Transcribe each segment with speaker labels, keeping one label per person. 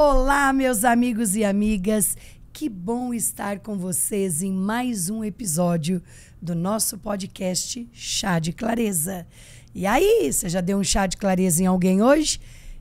Speaker 1: Olá, meus amigos e amigas. Que bom estar com vocês em mais um episódio do nosso podcast Chá de Clareza. E aí, você já deu um chá de clareza em alguém hoje?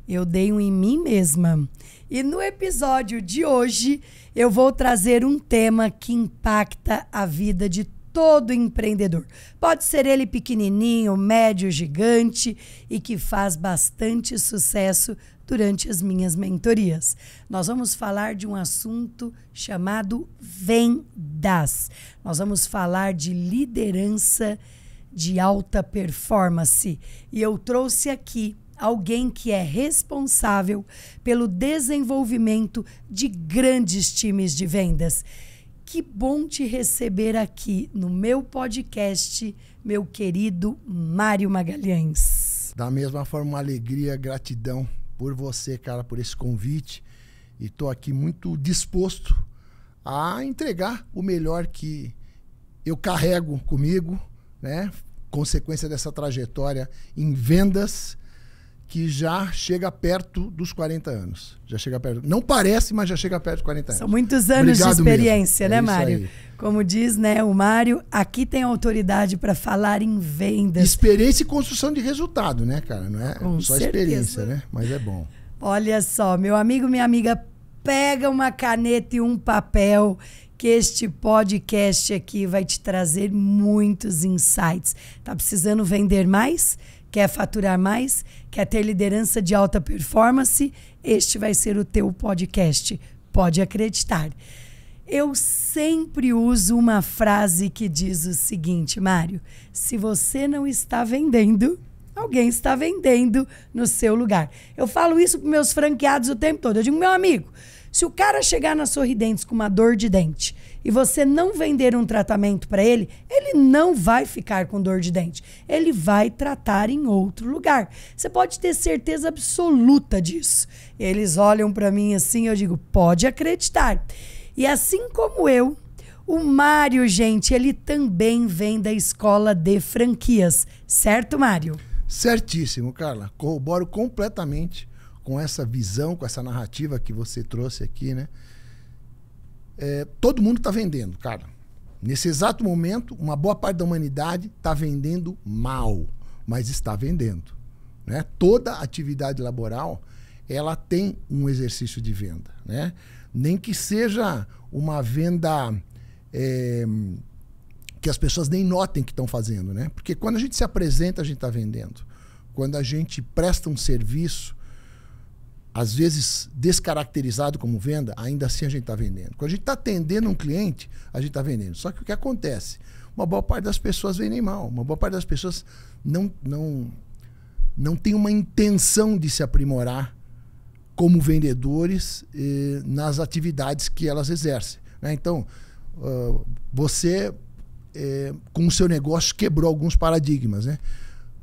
Speaker 1: Eu dei um em mim mesma. E no episódio de hoje, eu vou trazer um tema que impacta a vida de todo empreendedor. Pode ser ele pequenininho, médio, gigante e que faz bastante sucesso durante as minhas mentorias. Nós vamos falar de um assunto chamado vendas. Nós vamos falar de liderança de alta performance. E eu trouxe aqui alguém que é responsável pelo desenvolvimento de grandes times de vendas. Que bom te receber aqui no meu podcast, meu querido Mário Magalhães.
Speaker 2: Da mesma forma, uma alegria, gratidão por você, cara, por esse convite. E estou aqui muito disposto a entregar o melhor que eu carrego comigo, né? Consequência dessa trajetória em vendas que já chega perto dos 40 anos. Já chega perto. Não parece, mas já chega perto dos 40 anos. São muitos anos Obrigado de experiência, né, é Mário?
Speaker 1: Como diz, né, o Mário, aqui tem autoridade para falar em vendas. Experiência e construção de resultado, né, cara? Não é Com só certeza. experiência,
Speaker 2: né? Mas é bom.
Speaker 1: Olha só, meu amigo, minha amiga, pega uma caneta e um papel que este podcast aqui vai te trazer muitos insights. Tá precisando vender mais? Quer faturar mais? Quer ter liderança de alta performance? Este vai ser o teu podcast. Pode acreditar. Eu sempre uso uma frase que diz o seguinte, Mário: se você não está vendendo, alguém está vendendo no seu lugar. Eu falo isso para meus franqueados o tempo todo. Eu digo, meu amigo, se o cara chegar na Sorridentes com uma dor de dente e você não vender um tratamento para ele, ele não vai ficar com dor de dente. Ele vai tratar em outro lugar. Você pode ter certeza absoluta disso. Eles olham para mim assim, eu digo: pode acreditar. E assim como eu, o Mário, gente, ele também vem da escola de franquias, certo, Mário?
Speaker 2: Certíssimo, Carla. Corroboro completamente com essa visão, com essa narrativa que você trouxe aqui, né? é, todo mundo está vendendo, cara. Nesse exato momento, uma boa parte da humanidade está vendendo mal, mas está vendendo. Né? Toda atividade laboral ela tem um exercício de venda, né? Nem que seja uma venda é, que as pessoas nem notem que estão fazendo, né? Porque quando a gente se apresenta, a gente está vendendo. Quando a gente presta um serviço, às vezes descaracterizado como venda, ainda assim a gente está vendendo. Quando a gente está atendendo um cliente, a gente está vendendo. Só que o que acontece? Uma boa parte das pessoas vendem mal. Uma boa parte das pessoas não, não, não tem uma intenção de se aprimorar como vendedores eh, nas atividades que elas exercem. Né? Então, uh, você, eh, com o seu negócio, quebrou alguns paradigmas. Né?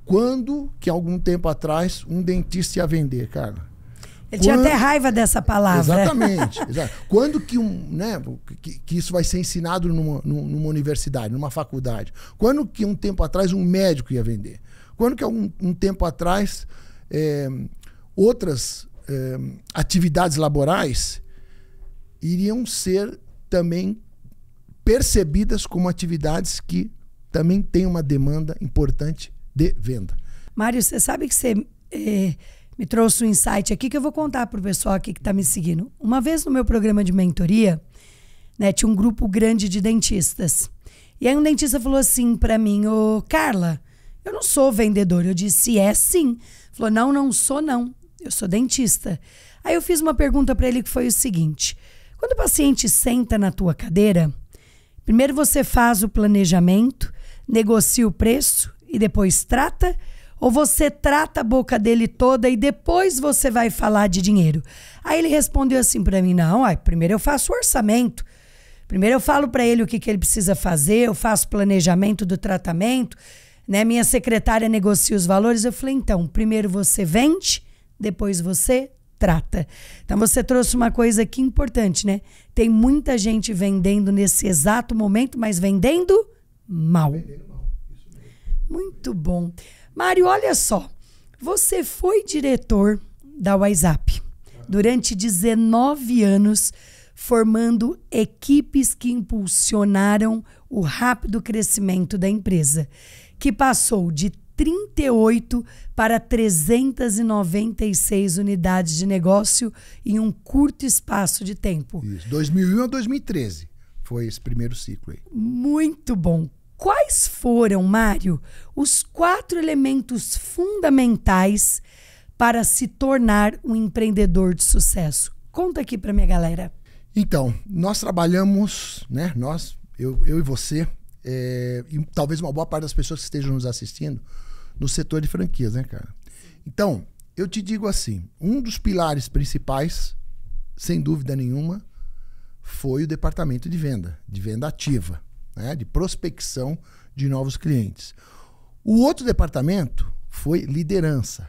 Speaker 2: Quando que, algum tempo atrás, um dentista ia vender, cara?
Speaker 1: Ele tinha até raiva dessa palavra. Exatamente. exatamente.
Speaker 2: Quando que, um, né, que, que, isso vai ser ensinado numa, numa universidade, numa faculdade? Quando que um tempo atrás um médico ia vender? Quando que um, um tempo atrás é, outras é, atividades laborais iriam ser também percebidas como atividades que também têm uma demanda importante de venda?
Speaker 1: Mário, você sabe que você... É me trouxe um insight aqui que eu vou contar para o pessoal aqui que está me seguindo. Uma vez no meu programa de mentoria, né, tinha um grupo grande de dentistas. E aí um dentista falou assim para mim, ô Carla, eu não sou vendedor. Eu disse, é sim. Falou, não, não sou não. Eu sou dentista. Aí eu fiz uma pergunta para ele que foi o seguinte. Quando o paciente senta na tua cadeira, primeiro você faz o planejamento, negocia o preço e depois trata ou você trata a boca dele toda e depois você vai falar de dinheiro? Aí ele respondeu assim para mim: Não, ai, primeiro eu faço o orçamento. Primeiro eu falo para ele o que, que ele precisa fazer, eu faço planejamento do tratamento, né? Minha secretária negocia os valores. Eu falei: Então, primeiro você vende, depois você trata. Então você trouxe uma coisa aqui importante, né? Tem muita gente vendendo nesse exato momento, mas vendendo mal. Vendendo mal. Muito bom. Mário, olha só. Você foi diretor da WhatsApp durante 19 anos, formando equipes que impulsionaram o rápido crescimento da empresa, que passou de 38 para 396 unidades de negócio em um curto espaço de tempo. Isso, 2001 a 2013
Speaker 2: foi esse primeiro ciclo aí.
Speaker 1: Muito bom. Quais foram, Mário, os quatro elementos fundamentais para se tornar um empreendedor de sucesso? Conta aqui para minha galera.
Speaker 2: Então, nós trabalhamos, né? Nós, eu, eu e você, é, e talvez uma boa parte das pessoas que estejam nos assistindo, no setor de franquias, né, cara? Então, eu te digo assim: um dos pilares principais, sem dúvida nenhuma, foi o departamento de venda, de venda ativa né, de prospecção de novos clientes. O outro departamento foi liderança.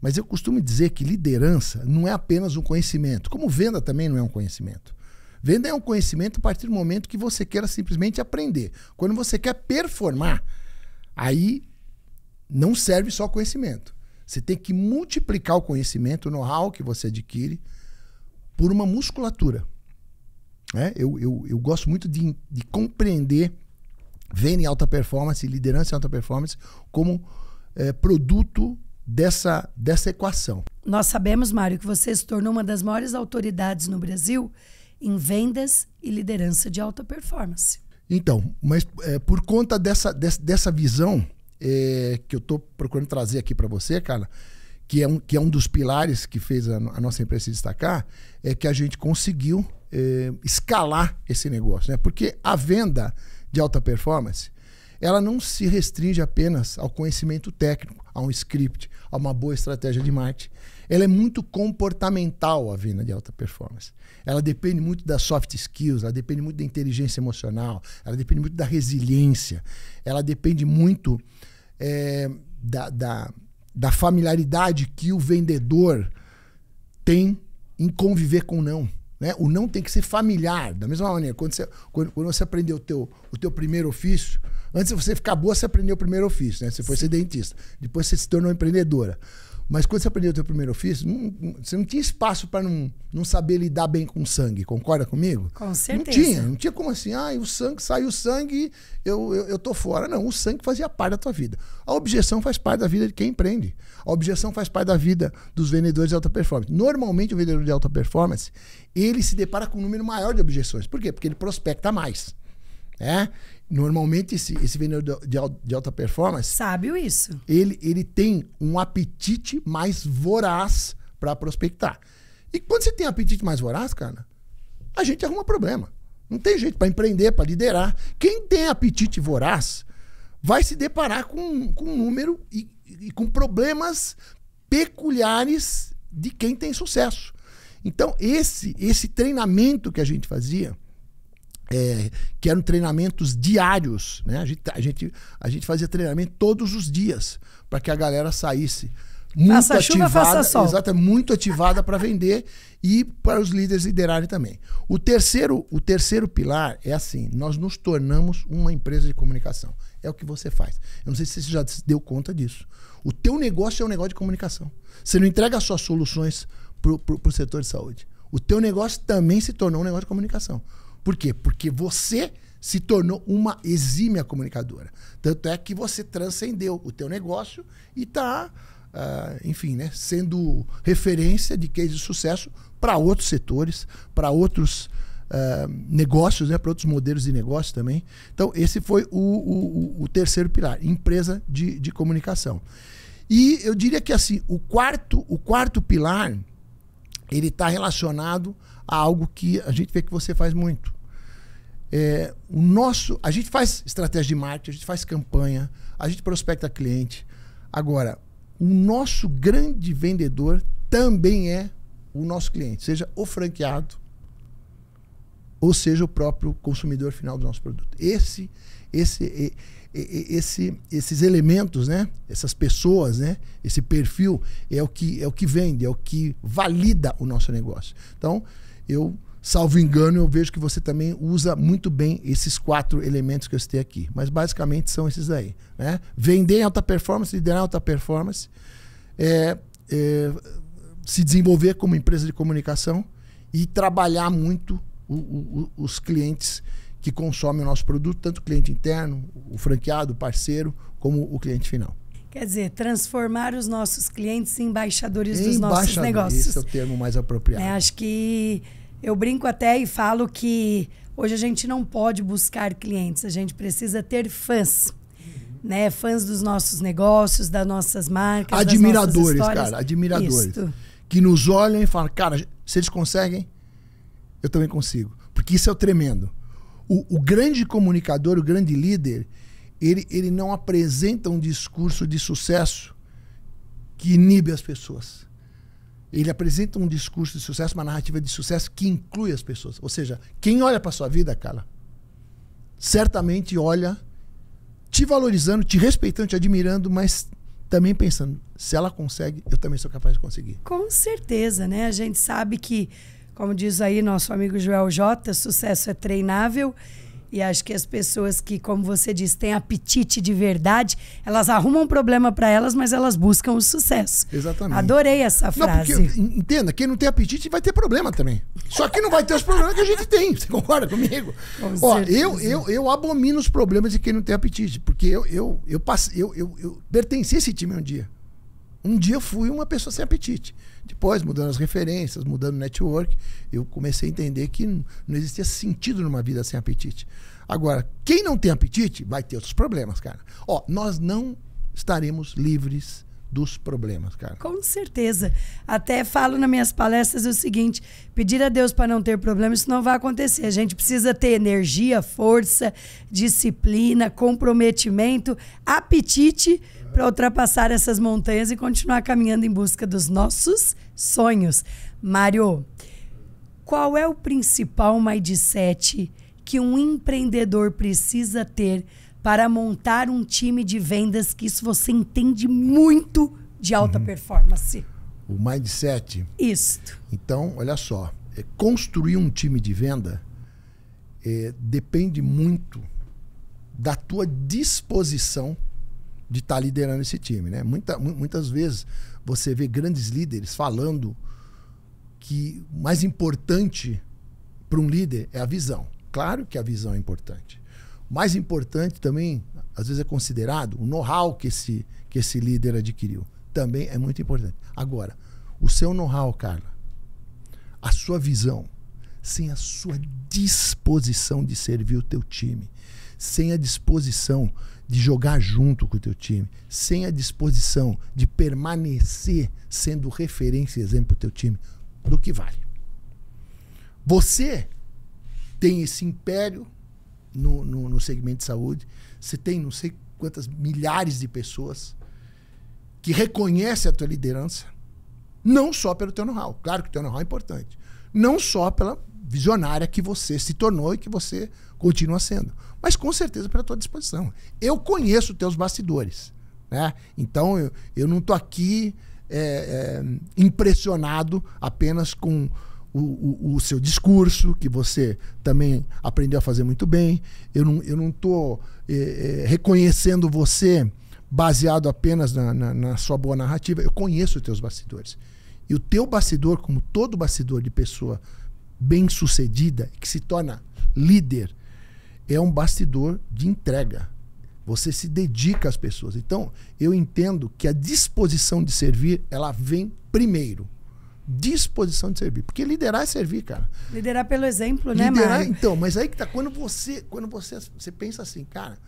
Speaker 2: Mas eu costumo dizer que liderança não é apenas um conhecimento, como venda também não é um conhecimento. Venda é um conhecimento a partir do momento que você queira simplesmente aprender. Quando você quer performar, aí não serve só conhecimento. Você tem que multiplicar o conhecimento, o know-how que você adquire, por uma musculatura. Né? Eu, eu, eu gosto muito de, de compreender em alta performance, liderança em alta performance, como é, produto dessa, dessa equação.
Speaker 1: Nós sabemos, Mário, que você se tornou uma das maiores autoridades no Brasil em vendas e liderança de alta performance.
Speaker 2: Então, mas é, por conta dessa, dessa, dessa visão é, que eu estou procurando trazer aqui para você, Carla, que é um, que é um dos pilares que fez a, a nossa empresa se destacar, é que a gente conseguiu eh, escalar esse negócio. Né? Porque a venda de alta performance, ela não se restringe apenas ao conhecimento técnico, a um script, a uma boa estratégia de marketing. Ela é muito comportamental, a venda de alta performance. Ela depende muito das soft skills, ela depende muito da inteligência emocional, ela depende muito da resiliência, ela depende muito é, da, da da familiaridade que o vendedor tem em conviver com o não. Né? O não tem que ser familiar. Da mesma maneira, quando você, quando, quando você aprendeu o teu, o teu primeiro ofício, antes de você ficar boa, você aprendeu o primeiro ofício. Né? Você foi Sim. ser dentista. Depois você se tornou empreendedora. Mas quando você aprendeu o teu primeiro ofício, não, você não tinha espaço para não, não saber lidar bem com sangue, concorda comigo? Com
Speaker 1: certeza. Não tinha, não
Speaker 2: tinha como assim, ah, o sangue, saiu o sangue, eu, eu, eu tô fora. Não, o sangue fazia parte da tua vida. A objeção faz parte da vida de quem empreende. A objeção faz parte da vida dos vendedores de alta performance. Normalmente o vendedor de alta performance, ele se depara com um número maior de objeções. Por quê? Porque ele prospecta mais é Normalmente esse, esse vendedor de, de alta performance... Sábio isso. Ele, ele tem um apetite mais voraz para prospectar. E quando você tem apetite mais voraz, cara, a gente arruma problema. Não tem jeito para empreender, para liderar. Quem tem apetite voraz vai se deparar com, com um número e, e com problemas peculiares de quem tem sucesso. Então, esse, esse treinamento que a gente fazia é, que eram treinamentos diários. Né? A, gente, a, gente, a gente fazia treinamento todos os dias para que a galera saísse. Muito faça ativada, chuva, faça Exato, é muito ativada para vender e para os líderes liderarem também. O terceiro, o terceiro pilar é assim: nós nos tornamos uma empresa de comunicação. É o que você faz. Eu não sei se você já se deu conta disso. O teu negócio é um negócio de comunicação. Você não entrega só soluções para o setor de saúde. O teu negócio também se tornou um negócio de comunicação. Por quê? Porque você se tornou uma exímia comunicadora. Tanto é que você transcendeu o teu negócio e está, uh, ah, enfim, né, sendo referência de case de sucesso para outros setores, para outros uh, negócios, né, para outros modelos de negócio também. Então, esse foi o, o, o terceiro pilar, empresa de, de comunicação. E eu diria que assim, o quarto, o quarto pilar, ele está relacionado algo que a gente vê que você faz muito. É, o nosso, a gente faz estratégia de marketing, a gente faz campanha, a gente prospecta cliente. Agora, o nosso grande vendedor também é o nosso cliente, seja o franqueado ou seja o próprio consumidor final do nosso produto. Esse, esse, esse, esses elementos, né? Essas pessoas, né? Esse perfil é o que é o que vende, é o que valida o nosso negócio. Então eu, salvo engano, eu vejo que você também usa muito bem esses quatro elementos que eu citei aqui. Mas basicamente são esses aí. Né? Vender em alta performance, liderar em alta performance, é, é, se desenvolver como empresa de comunicação e trabalhar muito o, o, os clientes que consomem o nosso produto, tanto o cliente interno, o franqueado, o parceiro, como o cliente final.
Speaker 1: Quer dizer, transformar os nossos clientes em embaixadores, embaixadores dos nossos negócios. Esse é
Speaker 2: o termo mais apropriado.
Speaker 1: É, acho que eu brinco até e falo que hoje a gente não pode buscar clientes, a gente precisa ter fãs. Uhum. Né, fãs dos nossos negócios, das nossas marcas. Admiradores, nossas cara, admiradores. Isto.
Speaker 2: Que nos olham e falam, cara, se eles conseguem, eu também consigo. Porque isso é o tremendo. O, o, grande comunicador, o grande líder, ele, ele não apresenta um discurso de sucesso que inibe as pessoas ele apresenta um discurso de sucesso, uma narrativa de sucesso que inclui as pessoas. Ou seja, quem olha para sua vida, cara, certamente olha te valorizando, te respeitando, te admirando, mas também pensando, se ela consegue, eu também sou capaz de conseguir.
Speaker 1: Com certeza, né? A gente sabe que, como diz aí nosso amigo Joel J, sucesso é treinável e acho que as pessoas que, como você disse, têm apetite de verdade, elas arrumam um problema para elas, mas elas buscam o sucesso. Exatamente. Adorei essa frase. Não, porque,
Speaker 2: entenda, quem não
Speaker 1: tem apetite vai ter
Speaker 2: problema também. Só que não vai ter os problemas que a gente tem. Você concorda comigo? Com Ó, eu, eu, eu abomino os problemas de quem não tem apetite, porque eu, eu, eu, passe, eu, eu, eu pertenci a esse time um dia. Um dia eu fui uma pessoa sem apetite. Depois, mudando as referências, mudando o network, eu comecei a entender que não existia sentido numa vida sem apetite. Agora, quem não tem apetite vai ter outros problemas, cara. Ó, nós não estaremos livres dos problemas, cara.
Speaker 1: Com certeza. Até falo nas minhas palestras o seguinte: pedir a Deus para não ter problemas, isso não vai acontecer. A gente precisa ter energia, força, disciplina, comprometimento, apetite para ultrapassar essas montanhas e continuar caminhando em busca dos nossos sonhos. Mário, qual é o principal mindset que um empreendedor precisa ter para montar um time de vendas que isso você entende muito de alta uhum. performance?
Speaker 2: O mindset.
Speaker 1: Isto.
Speaker 2: Então, olha só, é construir um time de venda é, depende muito da tua disposição de estar tá liderando esse time, né? Muita, muitas vezes você vê grandes líderes falando que o mais importante para um líder é a visão. Claro que a visão é importante. O mais importante também, às vezes é considerado o know-how que esse, que esse líder adquiriu. Também é muito importante. Agora, o seu know-how, Carla, a sua visão, sem a sua disposição de servir o teu time, sem a disposição de jogar junto com o teu time, sem a disposição de permanecer sendo referência e exemplo para o teu time, do que vale? Você tem esse império no, no, no segmento de saúde, você tem não sei quantas milhares de pessoas que reconhecem a tua liderança, não só pelo teu know-how, claro que o teu know-how é importante, não só pela visionária que você se tornou e que você continua sendo. Mas com certeza para tua disposição. Eu conheço teus bastidores, né? Então eu, eu não estou aqui é, é, impressionado apenas com o, o, o, seu discurso, que você também aprendeu a fazer muito bem. Eu não, eu não tô é, é reconhecendo você baseado apenas na, na, na sua boa narrativa. Eu conheço os teus bastidores. E o teu bastidor, como todo bastidor de pessoa bem-sucedida, que se torna líder, é um bastidor de entrega. Você se dedica às pessoas. Então, eu entendo que a disposição de servir, ela vem primeiro. Disposição de servir. Porque liderar é servir, cara. Liderar pelo exemplo, né, liderar, né, Mário? Então, mas aí que tá. Quando você, quando você, você pensa assim, cara,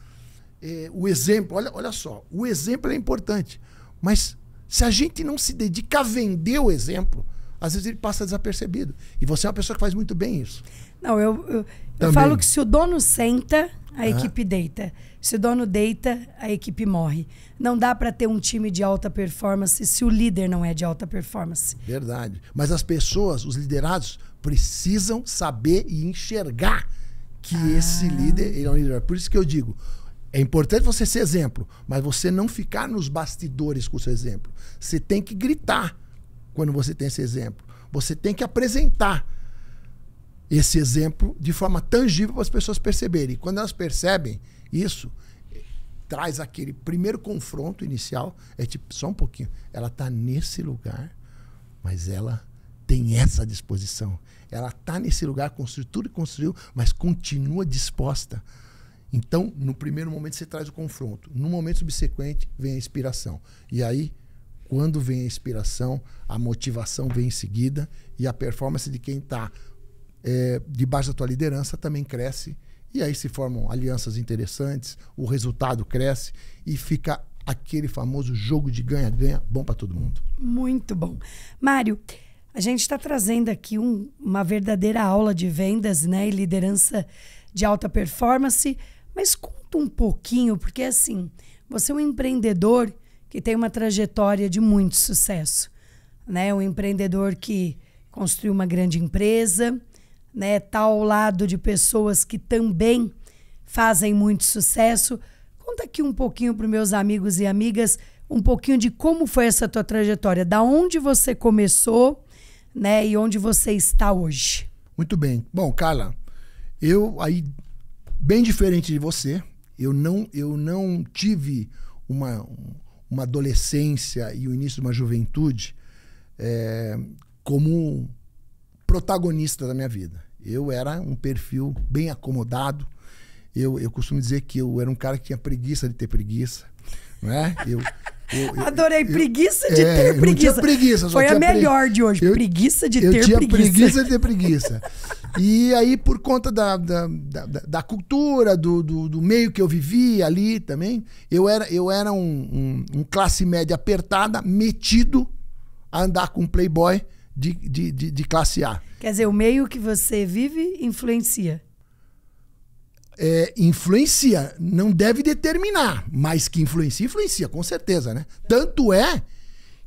Speaker 2: é, o exemplo, olha, olha só, o exemplo é importante. Mas se a gente não se dedica a vender o exemplo, às vezes ele passa desapercebido. E você
Speaker 1: é uma pessoa que faz muito bem isso. Não, eu, eu, eu falo que se o dono senta, a ah. equipe deita. Se o dono deita, a equipe morre. Não dá para ter um time de alta performance se o líder não é de alta performance.
Speaker 2: Verdade. Mas as pessoas, os liderados, precisam saber e enxergar que ah. esse líder ele é um líder. Por isso que eu digo, é importante você ser exemplo, mas você não ficar nos bastidores com o seu exemplo. Você tem que gritar quando você tem esse exemplo. Você tem que apresentar esse exemplo de forma tangível para as pessoas perceberem. E quando elas percebem isso, traz aquele primeiro confronto inicial, é tipo, só um pouquinho, ela está nesse lugar, mas ela tem essa disposição. Ela está nesse lugar, construiu tudo e construiu, mas continua disposta. Então, no primeiro momento você traz o confronto. No momento subsequente vem a inspiração. E aí quando vem a inspiração, a motivação vem em seguida e a performance de quem está é, debaixo da tua liderança também cresce. E aí se formam alianças interessantes, o resultado cresce e fica aquele famoso jogo de ganha-ganha bom para todo mundo.
Speaker 1: Muito bom. Mário, a gente está trazendo aqui um, uma verdadeira aula de vendas né, e liderança de alta performance, mas conta um pouquinho, porque assim, você é um empreendedor que tem uma trajetória de muito sucesso. Né? Um empreendedor que construiu uma grande empresa, né? Está ao lado de pessoas que também fazem muito sucesso. Conta aqui um pouquinho para meus amigos e amigas um pouquinho de como foi essa tua trajetória, da onde você começou, né, e onde você está hoje.
Speaker 2: Muito bem. Bom, Carla, eu aí bem diferente de você, eu não eu não tive uma uma adolescência e o início de uma juventude é, como protagonista da minha vida. Eu era um perfil bem acomodado. Eu, eu costumo dizer que eu era um cara que tinha preguiça de ter preguiça. Né? Eu, eu, eu, Adorei. Preguiça de é, ter preguiça. Foi a melhor de hoje. preguiça de ter preguiça. tinha preguiça de ter preguiça. E aí, por conta da, da, da, da cultura, do, do, do, meio que eu vivia ali também, eu era, eu era um, um, um classe média apertada, metido a andar com um playboy de, de, de, de classe A. Quer dizer, o meio que
Speaker 1: você vive influencia.
Speaker 2: É, influencia, não deve determinar, mas que influencia, influencia, com certeza, né? Tanto é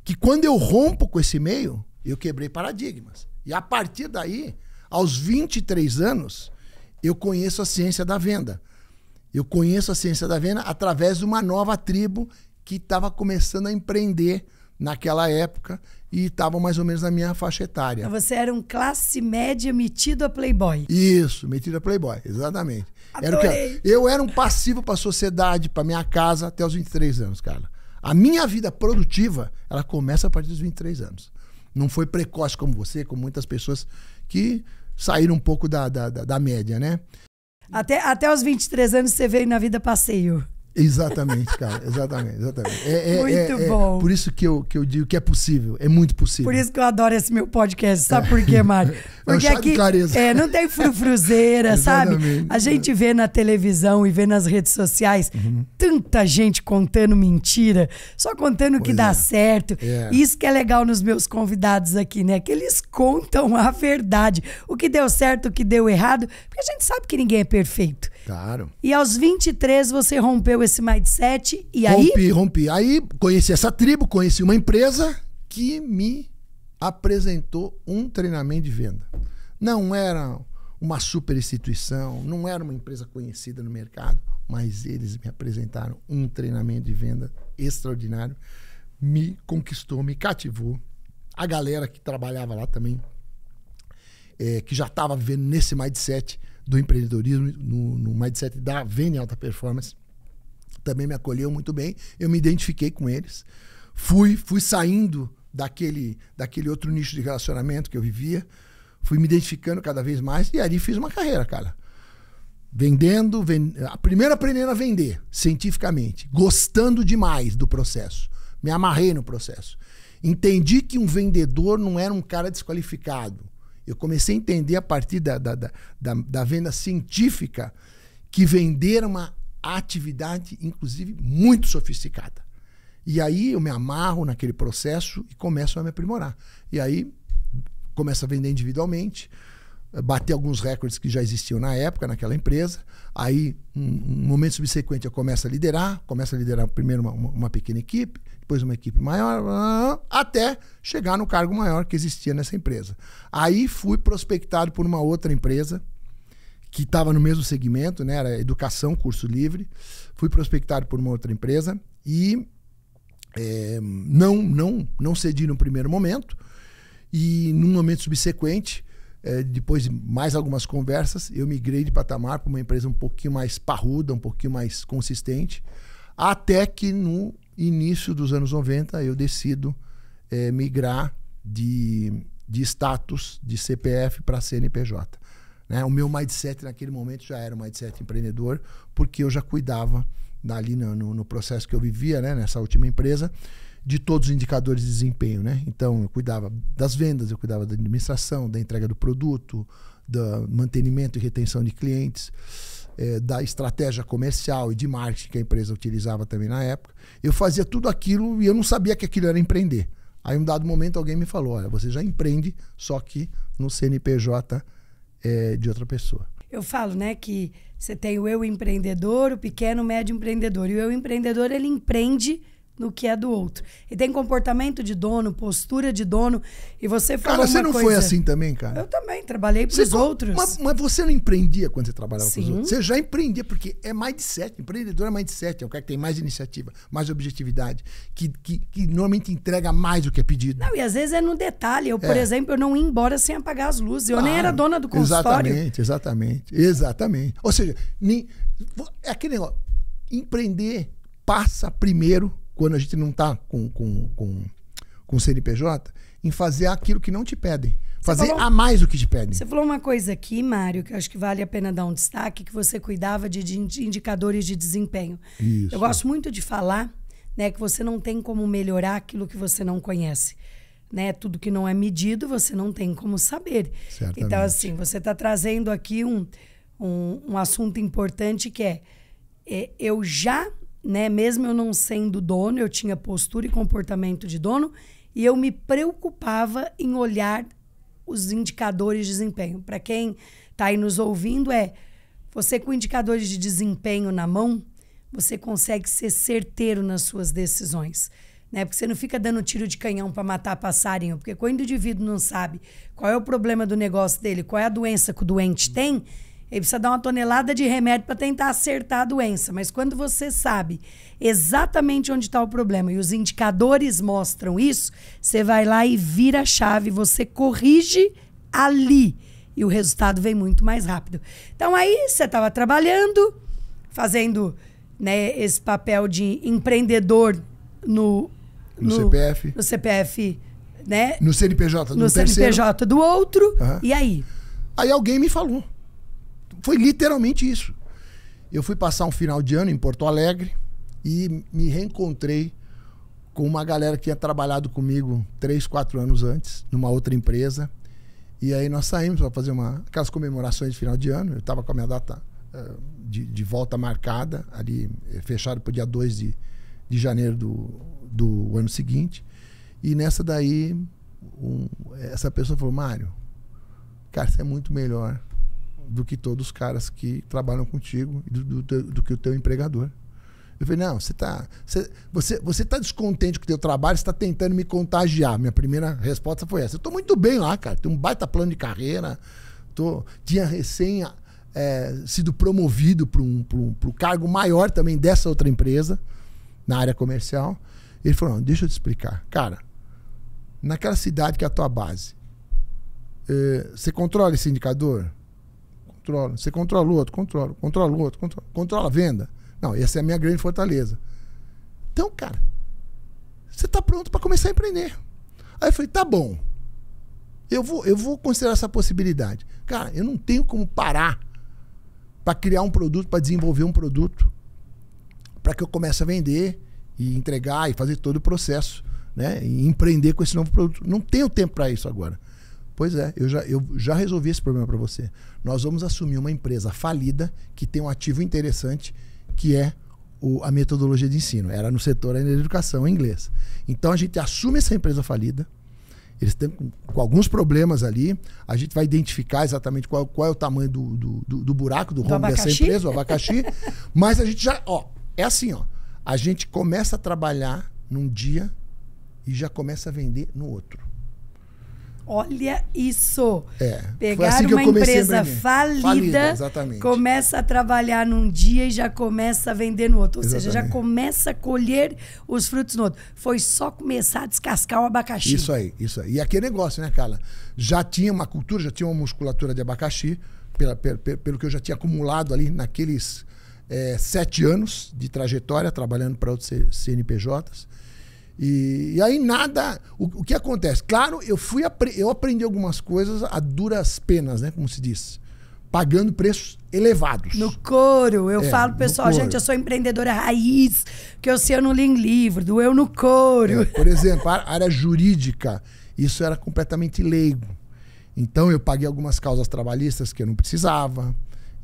Speaker 2: que quando eu rompo com esse meio, eu quebrei paradigmas. E a partir daí, aos 23 anos, eu conheço a ciência da venda. Eu conheço a ciência da venda através de uma nova tribo que estava começando a empreender naquela época e estava mais ou menos na minha faixa etária. Então,
Speaker 1: você era um classe média metido a playboy. Isso, metido a playboy, exatamente. Era o que eu era
Speaker 2: um passivo para a sociedade, para minha casa até os 23 anos, cara. A minha vida produtiva, ela começa a partir dos 23 anos. Não foi precoce como você, como muitas pessoas que saíram um pouco da, da, da, da média, né? Até, até os 23 anos você veio na
Speaker 1: vida passeio. Exatamente, cara. Exatamente, exatamente. É, é, é, muito é, bom. por isso que eu, que eu digo que é possível. É muito possível. Por isso que eu adoro esse meu podcast. Sabe por quê, Mário? É porque é aqui é, não tem frufruzeira, sabe? A gente é. vê na televisão e vê nas redes sociais uhum. tanta gente contando mentira, só contando o que dá certo. Isso que é legal nos meus convidados aqui, né? Que eles contam a verdade. O que deu certo, o que deu errado. Porque a gente sabe que ninguém é perfeito. Claro. E aos 23 você rompeu esse mindset e aí? Rompi,
Speaker 2: rompi. Aí conheci essa tribo, conheci uma empresa
Speaker 1: que me
Speaker 2: apresentou um treinamento de venda. Não era uma super instituição, não era uma empresa conhecida no mercado, mas eles me apresentaram um treinamento de venda extraordinário. Me conquistou, me cativou. A galera que trabalhava lá também, é, que já estava vivendo nesse mindset, do empreendedorismo no, no mindset da Vene Alta Performance. Também me acolheu muito bem. Eu me identifiquei com eles. Fui, fui saindo daquele, daquele outro nicho de relacionamento que eu vivia. Fui me identificando cada vez mais e ali fiz uma carreira, cara. Vendendo, vend... primeiro aprendendo a vender cientificamente, gostando demais do processo. Me amarrei no processo. Entendi que um vendedor não era um cara desqualificado. Eu comecei a entender a partir da, da, da, da, da venda científica que vender é uma atividade, inclusive, muito sofisticada. E aí eu me amarro naquele processo e começo a me aprimorar. E aí começa a vender individualmente bater alguns recordes que já existiam na época, naquela empresa. Aí, um, um momento subsequente, eu começo a liderar, começo a liderar primeiro uma, uma, pequena equipe, depois uma equipe maior, até chegar no cargo maior que existia nessa empresa. Aí fui prospectado por uma outra empresa que estava no mesmo segmento, né? Era educação, curso livre. Fui prospectado por uma outra empresa e é, não, não, não cedi no primeiro momento. E num momento subsequente, é, depois de mais algumas conversas, eu migrei de patamar para uma empresa um pouquinho mais parruda, um pouquinho mais consistente, até que no início dos anos 90 eu decido é, migrar de, de status de CPF para CNPJ. Né? O meu mindset naquele momento já era um mindset empreendedor, porque eu já cuidava dali no, no, no processo que eu vivia né? nessa última empresa de todos os indicadores de desempenho, né? Então eu cuidava das vendas, eu cuidava da administração, da entrega do produto, do mantenimento e retenção de clientes, é, da estratégia comercial e de marketing que a empresa utilizava também na época. Eu fazia tudo aquilo e eu não sabia que aquilo era empreender. Aí, um dado momento, alguém me falou: olha, você já empreende, só que no CNPJ é, eh, de outra pessoa.
Speaker 1: Eu falo, né, que você tem o eu empreendedor, o pequeno, o médio empreendedor. E o eu empreendedor, ele empreende no que é do outro. E tem comportamento de dono, postura de dono. E você falou Cara, você não coisa... foi assim
Speaker 2: também, cara? Eu também,
Speaker 1: trabalhei pros os outros. Mas, mas, você não empreendia
Speaker 2: quando você trabalhava com os outros?
Speaker 1: Você já empreendia, porque é mindset.
Speaker 2: Empreendedor é mindset, é o cara que tem mais iniciativa, mais objetividade, que, que, que normalmente entrega mais do que é pedido.
Speaker 1: Não, e às vezes é no detalhe. Eu, é. por exemplo, eu não ia embora sem apagar as luzes. Eu ah, nem era dona do consultório. Exatamente,
Speaker 2: exatamente. Exatamente. Ou seja,
Speaker 1: nem, é aquele negócio.
Speaker 2: Empreender passa primeiro quando a gente não está com, com, com, com CNPJ, em fazer aquilo que não te pedem. Fazer falou, a mais o que te pedem. Você falou
Speaker 1: uma coisa aqui, Mário, que eu acho que vale a pena dar um destaque, que você cuidava de, de indicadores de desempenho. Isso. Eu gosto muito de falar né, que você não tem como melhorar aquilo que você não conhece. Né, tudo que não é medido, você não tem como saber. Certamente. Então, assim, você está trazendo aqui um, um, um assunto importante que é, é eu já né? Mesmo eu não sendo dono, eu tinha postura e comportamento de dono e eu me preocupava em olhar os indicadores de desempenho. Para quem está aí nos ouvindo, é você com indicadores de desempenho na mão, você consegue ser certeiro nas suas decisões. Né? Porque você não fica dando tiro de canhão para matar passarinho. Porque quando o indivíduo não sabe qual é o problema do negócio dele, qual é a doença que o doente tem, ele precisa dar uma tonelada de remédio para tentar acertar a doença. Mas quando você sabe exatamente onde está o problema e os indicadores mostram isso, você vai lá e vira a chave, você corrige ali. E o resultado vem muito mais rápido. Então aí você estava trabalhando, fazendo né, esse papel de empreendedor no, no, no CPF. No CPF, né? No
Speaker 2: CNPJ do No CNPJ
Speaker 1: do outro. Uhum. E aí?
Speaker 2: Aí alguém me falou foi literalmente isso. Eu fui passar um final de ano em Porto Alegre e me reencontrei com uma galera que tinha trabalhado comigo três, quatro anos antes, numa outra empresa. E aí nós saímos para fazer uma, aquelas comemorações de final de ano. Eu estava com a minha data uh, de, de, volta marcada, ali eh, fechado para o dia 2 de, de janeiro do, do ano seguinte. E nessa daí, um, essa pessoa falou: Mário, cara, você é muito melhor do que todos os caras que trabalham contigo e do, do, do que o teu empregador. Eu falei, não, você tá. Você, você, você tá descontente com o teu trabalho, você está tentando me contagiar. Minha primeira resposta foi essa. Eu estou muito bem lá, cara. Tenho um baita plano de carreira. Tô, tinha recém é, sido promovido para um, um, pra cargo maior também dessa outra empresa, na área comercial. Ele falou, não, deixa eu te explicar. Cara, naquela cidade que é a tua base, é, você controla esse indicador? controla. Você controla o outro, controla, controla o outro, controla, controla a venda. Não, essa é a minha grande fortaleza. Então, cara, você está pronto para começar a empreender. Aí eu falei, tá bom. Eu vou, eu vou considerar essa possibilidade. Cara, eu não tenho como parar para criar um produto, para desenvolver um produto, para que eu comece a vender e entregar e fazer todo o processo, né? E empreender com esse novo produto. Não tenho tempo para isso agora. Pois é, eu já, eu já resolvi esse problema para você. Nós vamos assumir uma empresa falida que tem um ativo interessante, que é o, a metodologia de ensino. Era no setor da educação, em inglês. Então a gente assume essa empresa falida. Eles têm com, com alguns problemas ali. A gente vai identificar exatamente qual, qual é o tamanho do, do, do, do buraco, do, do rombo dessa empresa, o abacaxi. mas a gente já, ó, é assim, ó. A gente começa a trabalhar num dia e já começa a vender no outro.
Speaker 1: Olha isso. É, Pegar assim uma empresa falida, falida começa a trabalhar num dia e já começa a vender no outro. Ou exatamente. seja, já começa a colher os frutos no outro. Foi só começar a descascar o abacaxi. Isso
Speaker 2: aí, isso aí. E aquele é negócio, né, Carla? Já tinha uma cultura, já tinha uma musculatura de abacaxi, pela, pelo que eu já tinha acumulado ali naqueles é, sete anos de trajetória trabalhando para outros CNPJs. E, e aí nada. O, o, que acontece? Claro, eu fui eu aprendi algumas coisas a duras penas, né?
Speaker 1: Como se diz. Pagando preços elevados. No couro, eu é, falo, pessoal, gente, eu sou empreendedora raiz, que eu sei, eu não li em livro, doeu no couro. É, por exemplo, a
Speaker 2: área jurídica, isso era completamente leigo. Então eu paguei algumas causas trabalhistas que eu não precisava,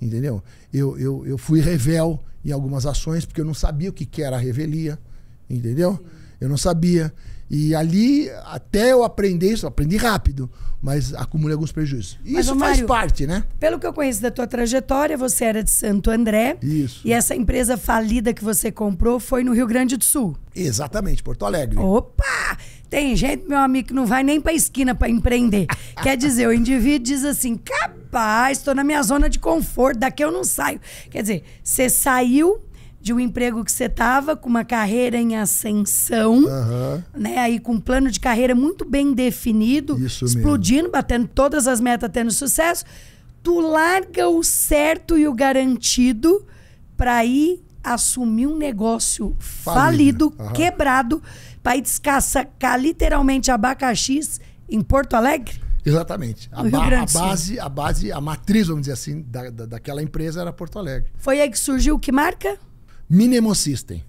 Speaker 2: entendeu? Eu, eu, eu fui revel em algumas ações porque eu não sabia o que, que era a revelia, entendeu? Sim. Eu não sabia. E ali, até eu aprender isso, aprendi rápido, mas acumulei alguns prejuízos. mas, isso Mário, faz
Speaker 1: parte, né? Pelo que eu conheço da tua trajetória, você era de Santo André. Isso. E essa empresa falida que você comprou foi no Rio Grande do Sul. Exatamente, Porto Alegre. Opa! Tem gente, meu amigo, que não vai nem a esquina para empreender. Quer dizer, o indivíduo diz assim: capaz, estou na minha zona de conforto, daqui eu não saio. Quer dizer, você saiu de um emprego que você estava com uma carreira em ascensão, uhum. né? Aí com um plano de carreira muito bem definido, Isso explodindo, mesmo. batendo todas as metas, tendo sucesso, tu larga o certo e o garantido para ir assumir um negócio né? falido, falido uhum. quebrado, para ir descascar literalmente abacaxi em Porto Alegre?
Speaker 2: Exatamente. A, ba a, base, a base, a matriz, vamos dizer assim, da, da, daquela empresa era Porto Alegre.
Speaker 1: Foi aí que surgiu que marca?
Speaker 2: Minemo System.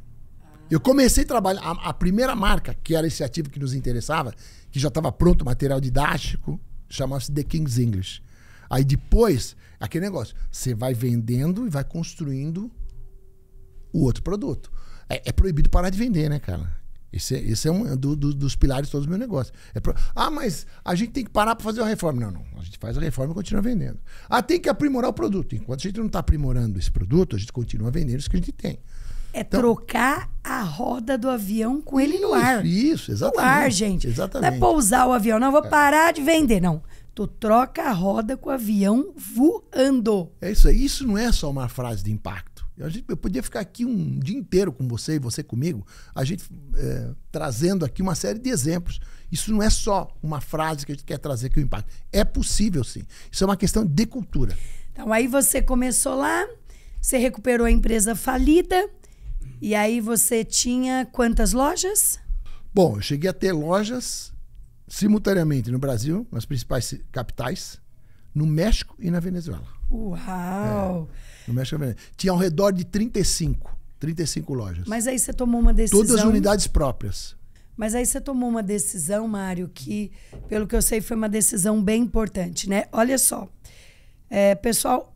Speaker 2: Eu comecei a trabalhar. A, a primeira marca, que era esse ativo que nos interessava, que já estava pronto, material didático, chamava-se The King's English. Aí depois, aquele negócio, você vai vendendo e vai construindo o outro produto. É, é proibido parar de vender, né, cara? Esse, é, esse é um do, do, dos pilares todos do meu negócio. É pro... Ah, mas a gente tem que parar para fazer uma reforma. Não, não. A gente faz a reforma e continua vendendo. Ah, tem que aprimorar o produto. Enquanto a gente não está aprimorando esse produto, a gente continua vendendo isso que a gente tem.
Speaker 1: É então, trocar a roda do avião com ele no ar.
Speaker 2: Isso, exatamente. No ar, gente.
Speaker 1: Exatamente. Não é pousar o avião, não. Vou é. parar de vender, não. Tu troca a roda com o avião voando. É isso aí. Isso não é só uma frase de impacto. Eu, gente, eu podia ficar aqui
Speaker 2: um dia inteiro com você e você comigo, a gente é, trazendo aqui uma série de exemplos. Isso não é só uma frase que a gente quer trazer aqui o impacto. É possível, sim. Isso é uma questão de cultura.
Speaker 1: Então, aí você começou lá, você recuperou a empresa falida, e aí você tinha quantas lojas?
Speaker 2: Bom, eu cheguei a ter lojas simultaneamente no Brasil, nas principais capitais, no México e na Venezuela.
Speaker 1: Uau!
Speaker 2: É, no México e na Venezuela. Tinha ao redor de 35, 35 lojas.
Speaker 1: Mas aí você tomou uma decisão. Todas unidades
Speaker 2: próprias.
Speaker 1: Mas aí você tomou uma decisão, Mário, que, pelo que eu sei, foi uma decisão bem importante, né? Olha só. É, pessoal,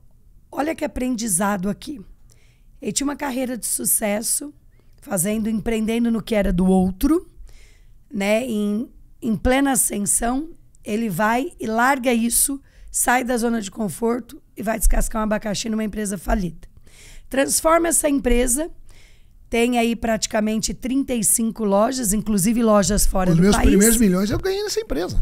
Speaker 1: olha que aprendizado aqui. Ele tinha uma carreira de sucesso, fazendo, empreendendo no que era do outro, né? Em, em plena ascensão, ele vai e larga isso, sai da zona de conforto e vai descascar um abacaxi numa empresa falida. Transforma essa empresa, tem aí praticamente 35 lojas, inclusive lojas fora Os do país. Os meus primeiros milhões eu ganhei
Speaker 2: nessa empresa.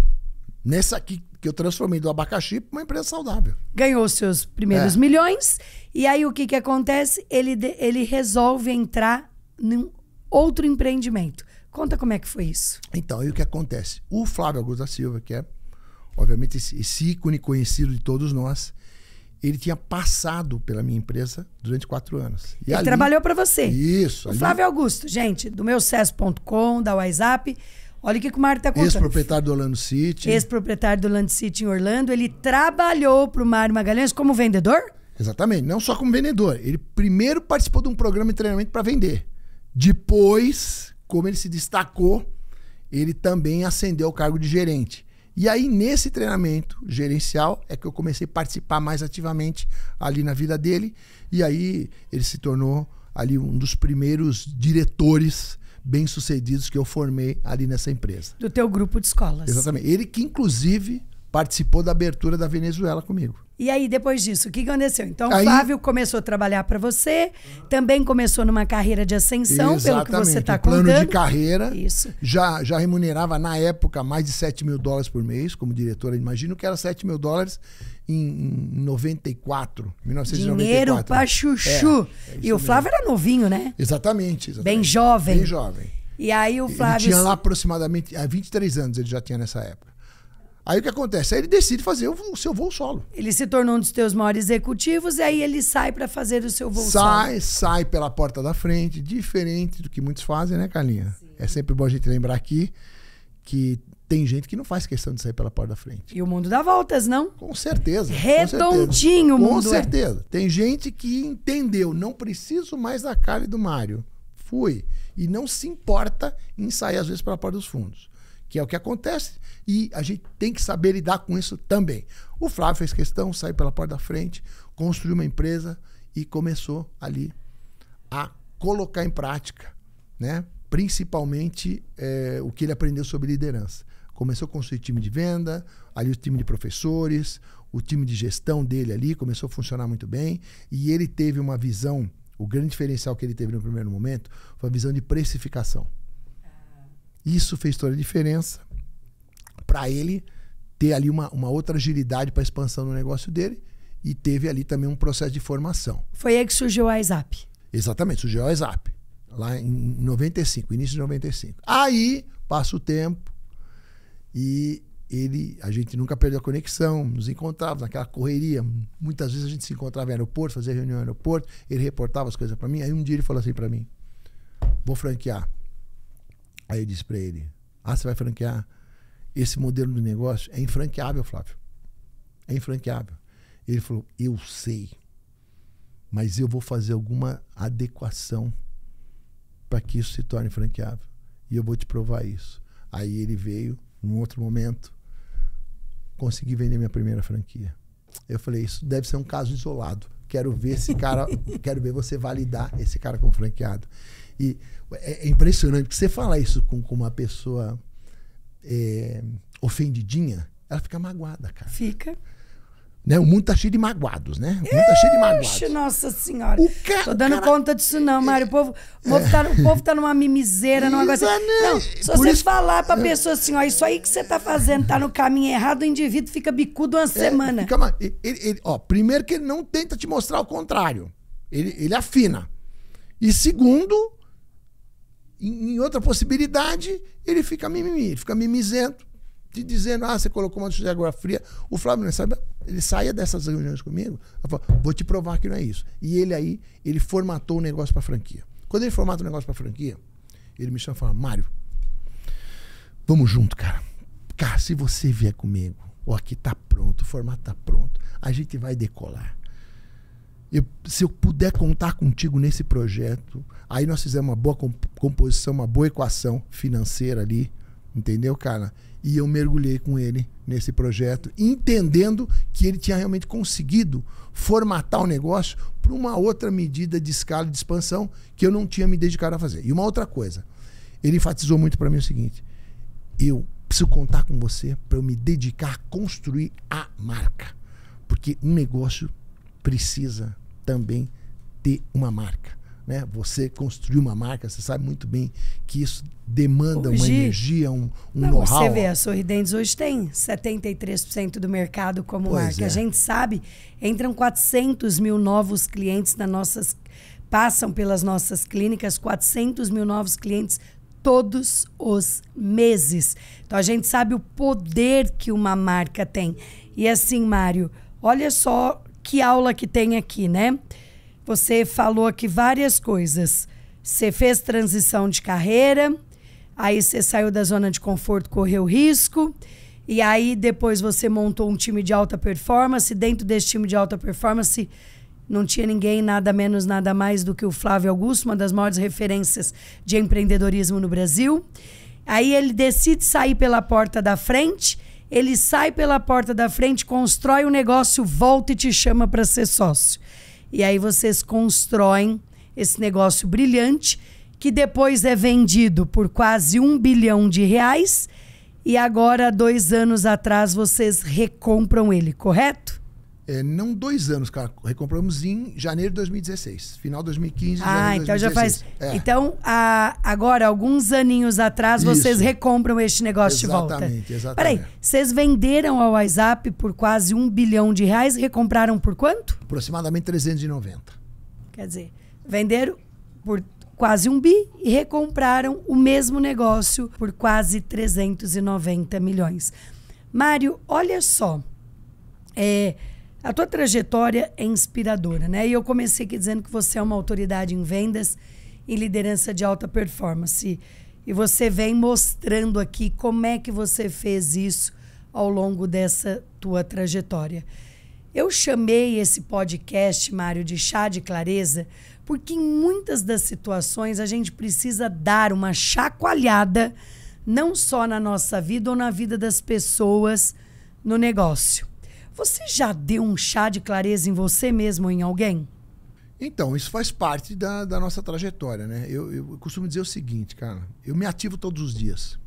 Speaker 2: Nessa aqui que eu transformei do abacaxi para
Speaker 1: uma empresa saudável. Ganhou seus primeiros é. milhões e aí o que, que acontece? Ele, ele resolve entrar num outro empreendimento. Conta como é que foi isso.
Speaker 2: Então, e o que acontece? O Flávio Augusto da Silva, que é, obviamente, esse, ícone conhecido de todos nós, ele tinha passado pela minha empresa durante quatro anos. E ele ali, trabalhou para você. Isso. O ali... Flávio
Speaker 1: Augusto, gente, do meu ces.com da WhatsApp Olha o que, o Mário está contando. Ex-proprietário do Orlando City. Ex-proprietário do Orlando City em Orlando. Ele trabalhou para o Mário Magalhães como vendedor? Exatamente. Não só como vendedor. Ele primeiro participou de um programa de
Speaker 2: treinamento para vender. Depois, como ele se destacou, ele também ascendeu ao cargo de gerente. E aí, nesse treinamento gerencial, é que eu comecei a participar mais ativamente ali na vida dele. E aí, ele se tornou ali um dos primeiros diretores bem-sucedidos que eu formei ali nessa empresa.
Speaker 1: Do teu grupo de escolas. Exatamente.
Speaker 2: Ele que, inclusive, participou da abertura da Venezuela comigo.
Speaker 1: E aí, depois disso, o que aconteceu? Então, aí, Flávio começou a trabalhar para você, também começou numa carreira de ascensão, pelo que você está contando. plano de
Speaker 2: carreira. Isso. Já, já remunerava, na época, mais de 7 mil dólares por mês como diretora. Imagino que era 7 mil dólares em 94, 1994. Né? Dinheiro para chuchu. É, é e o Flávio mesmo. era novinho, né? Exatamente, exatamente. Bem jovem. Bem jovem.
Speaker 1: E aí o Flávio... Ele tinha lá
Speaker 2: aproximadamente... Há
Speaker 1: 23 anos ele já tinha nessa época. Aí o que acontece? Aí ele decide fazer o seu voo solo. Ele se tornou um dos teus maiores executivos e aí ele sai para fazer o seu voo sai, solo. Sai,
Speaker 2: sai pela porta da frente, diferente do que muitos fazem, né, Carlinha? Sim. É sempre bom a gente lembrar aqui que tem gente que não faz questão de sair pela porta da frente.
Speaker 1: E o mundo dá voltas, não? Com certeza. Redondinho
Speaker 2: com certeza. o mundo. Com certeza. É. Tem gente que entendeu, não preciso mais da e do Mário. Fui. E não se importa em sair, às vezes, pela porta dos fundos. Que é o que acontece e a gente tem que saber lidar com isso também. O Flávio fez questão, saiu pela porta da frente, construiu uma empresa e começou ali a colocar em prática, né? principalmente é, o que ele aprendeu sobre liderança. Começou a construir time de venda, ali o time de professores, o time de gestão dele ali começou a funcionar muito bem e ele teve uma visão, o grande diferencial que ele teve no primeiro momento foi a visão de precificação. Ah. Isso fez toda a diferença para ele ter ali uma, uma outra agilidade para expansão do negócio dele e teve ali também um processo de formação.
Speaker 1: Foi aí que surgiu a WhatsApp.
Speaker 2: Exatamente, surgiu a WhatsApp. Lá em 95, início de 95. Aí passa o tempo e ele, a gente nunca perdeu a conexão, nos encontrava naquela correria. Muitas vezes a gente se encontrava em aeroporto, fazia reunião no aeroporto, ele reportava as coisas para mim. Aí um dia ele falou assim para mim: "Vou franquear". Aí eu disse para ele: "Ah, você vai franquear?" Esse modelo de negócio é infranqueável, Flávio. É infranqueável. Ele falou: Eu sei, mas eu vou fazer alguma adequação para que isso se torne franqueável. E eu vou te provar isso. Aí ele veio, num outro momento, consegui vender minha primeira franquia. Eu falei: Isso deve ser um caso isolado. Quero ver esse cara, quero ver você validar esse cara como franqueado. E é, é impressionante que você fala isso com, com uma pessoa é, ofendidinha,
Speaker 1: ela fica magoada, cara. Fica. Né? O mundo tá cheio de magoados, né? O mundo Ixi, tá cheio de magoados. Nossa senhora. O ca... Tô dando cara... conta disso não, Mário. O povo, o povo, tá, o povo tá numa mimiseira, numa coisa assim. Não, se você isso... falar pra pessoa assim, ó, isso aí que você tá fazendo tá no caminho errado, o indivíduo fica bicudo uma é, semana. Fica uma... Ele, ele, ó, primeiro que ele não tenta te mostrar o contrário. Ele, ele afina. E
Speaker 2: segundo, em, em outra possibilidade, ele fica mimimi, ele fica mimizento, te dizendo, ah, você colocou uma de água fria. O Flávio, sabe, ele saía dessas reuniões comigo, fala, vou te provar que não é isso. E ele aí, ele formatou o um negócio para franquia. Quando ele formata o um negócio para franquia, ele me chama e fala, Mário, vamos junto, cara. Cara, se você vier comigo, o aqui tá pronto, o formato tá pronto, a gente vai decolar. Eu, se eu puder contar contigo nesse projeto, aí nós fizemos uma boa comp composição, uma boa equação financeira ali, entendeu, cara? E eu mergulhei com ele nesse projeto, entendendo que ele tinha realmente conseguido formatar o negócio para uma outra medida de escala de expansão que eu não tinha me dedicado a fazer. E uma outra coisa, ele enfatizou muito para mim o seguinte: eu preciso contar com você para eu me dedicar a construir a marca, porque um negócio precisa também ter uma marca. Né? Você construir uma marca, você sabe muito bem que isso demanda hoje, uma energia, um, um know-how. Você vê,
Speaker 1: a Sorridentes hoje tem 73% do mercado como pois marca. É. A gente sabe, entram 400 mil novos clientes nas nossas passam pelas nossas clínicas 400 mil novos clientes todos os meses. Então a gente sabe o poder que uma marca tem. E assim, Mário, olha só que aula que tem aqui, né? Você falou aqui várias coisas. Você fez transição de carreira, aí você saiu da zona de conforto, correu risco, e aí depois você montou um time de alta performance. Dentro desse time de alta performance, não tinha ninguém nada menos, nada mais do que o Flávio Augusto, uma das maiores referências de empreendedorismo no Brasil. Aí ele decide sair pela porta da frente ele sai pela porta da frente, constrói o um negócio, volta e te chama para ser sócio. E aí vocês constroem esse negócio brilhante, que depois é vendido por quase um bilhão de reais. E agora, dois anos atrás, vocês recompram ele, correto? É,
Speaker 2: não dois anos, cara. Recompramos em janeiro de
Speaker 1: 2016. Final de 2015, Ah, então 2016. já faz. É. Então, a, ah, agora, alguns aninhos atrás, Isso. vocês recompram este negócio exatamente, de volta. Exatamente, exatamente. Peraí, vocês venderam ao WhatsApp por quase um bilhão de reais e recompraram por quanto? Aproximadamente 390. Quer dizer, venderam por quase um bi e recompraram o mesmo negócio por quase 390 milhões. Mário, olha só. É a tua trajetória é inspiradora, né? E eu comecei aqui dizendo que você é uma autoridade em vendas e liderança de alta performance. E você vem mostrando aqui como é que você fez isso ao longo dessa tua trajetória. Eu chamei esse podcast, Mário, de chá de clareza, porque em muitas das situações a gente precisa dar uma chacoalhada, não só na nossa vida ou na vida das pessoas no negócio. Você já deu um chá de clareza em você mesmo ou em alguém? Então, isso faz parte da, da nossa trajetória,
Speaker 2: né? Eu, eu, costumo dizer o seguinte, cara. Eu me ativo todos os dias.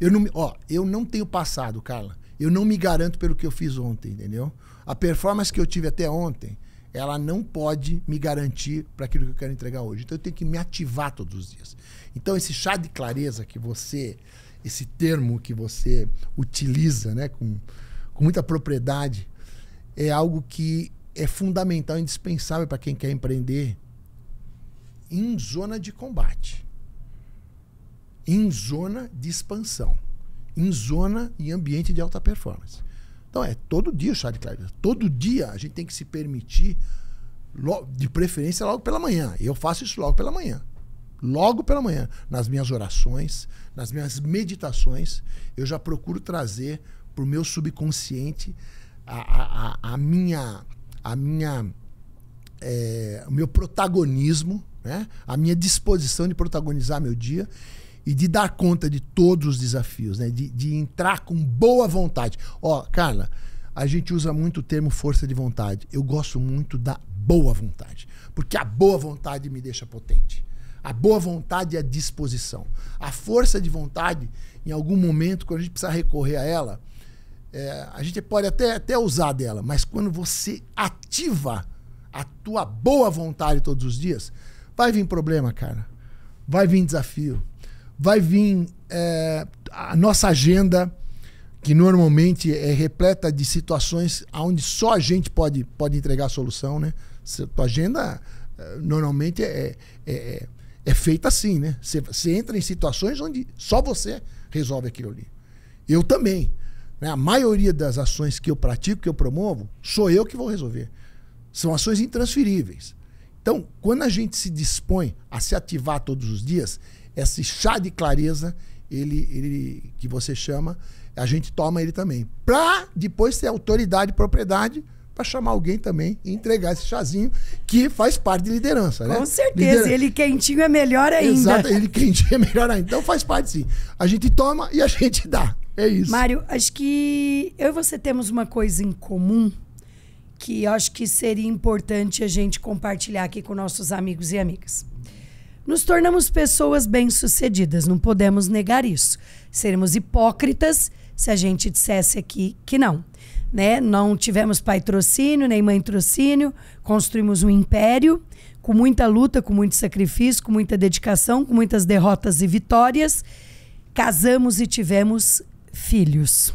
Speaker 2: Eu não, ó, eu não tenho passado, Carla. Eu não me garanto pelo que eu fiz ontem, entendeu? A performance que eu tive até ontem, ela não pode me garantir para aquilo que eu quero entregar hoje. Então eu tenho que me ativar todos os dias. Então esse chá de clareza que você, esse termo que você utiliza, né, com com muita propriedade, é algo que é fundamental, indispensável para quem quer empreender em zona de combate, em zona de expansão, em zona e ambiente de alta performance. Então é todo dia o chá de clareza. Todo dia a gente tem que se permitir, de preferência logo pela manhã. Eu faço isso logo pela manhã. Logo pela manhã, nas minhas orações, nas minhas meditações, eu já procuro trazer o meu subconsciente a, a, a minha a minha é, o meu protagonismo, né? a minha disposição de protagonizar meu dia e de dar conta de todos os desafios, né? de, de entrar com boa vontade. Ó, Carla, a gente usa muito o termo força de vontade. Eu gosto muito da boa vontade, porque a boa vontade me deixa potente. A boa vontade é a disposição. A força de vontade, em algum momento, quando a gente precisa recorrer a ela, é, a gente pode até, até usar dela, mas quando você ativa a tua boa vontade todos os dias, vai vir problema, cara. Vai vir desafio. Vai vir é, a nossa agenda, que normalmente é repleta de situações onde só a gente pode, pode entregar a solução, né? Tua agenda é, normalmente é, é, é, é feita assim, né? Você, você entra em situações onde só você resolve aquilo ali. Eu também. Né? A maioria das ações que eu pratico, que eu promovo, sou eu que vou resolver. São ações intransferíveis. Então, quando a gente se dispõe a se ativar todos os dias, esse chá de clareza, ele, ele que você chama, a gente toma ele também. Para depois ter autoridade e propriedade para chamar alguém também e entregar esse chazinho que faz parte de liderança, né? Com certeza, liderança. ele
Speaker 1: quentinho é melhor ainda. Exato, ele quentinho é melhor ainda. Então faz parte sim. A gente toma e a gente dá. É isso. Mário, acho que eu e você temos uma coisa em comum que acho que seria importante a gente compartilhar aqui com nossos amigos e amigas. Nos tornamos pessoas bem-sucedidas, não podemos negar isso. Seremos hipócritas se a gente dissesse aqui que não. Né? Não tivemos pai trocínio, nem mãe trocínio, construímos um império com muita luta, com muito sacrifício, com muita dedicação, com muitas derrotas e vitórias. Casamos e tivemos filhos.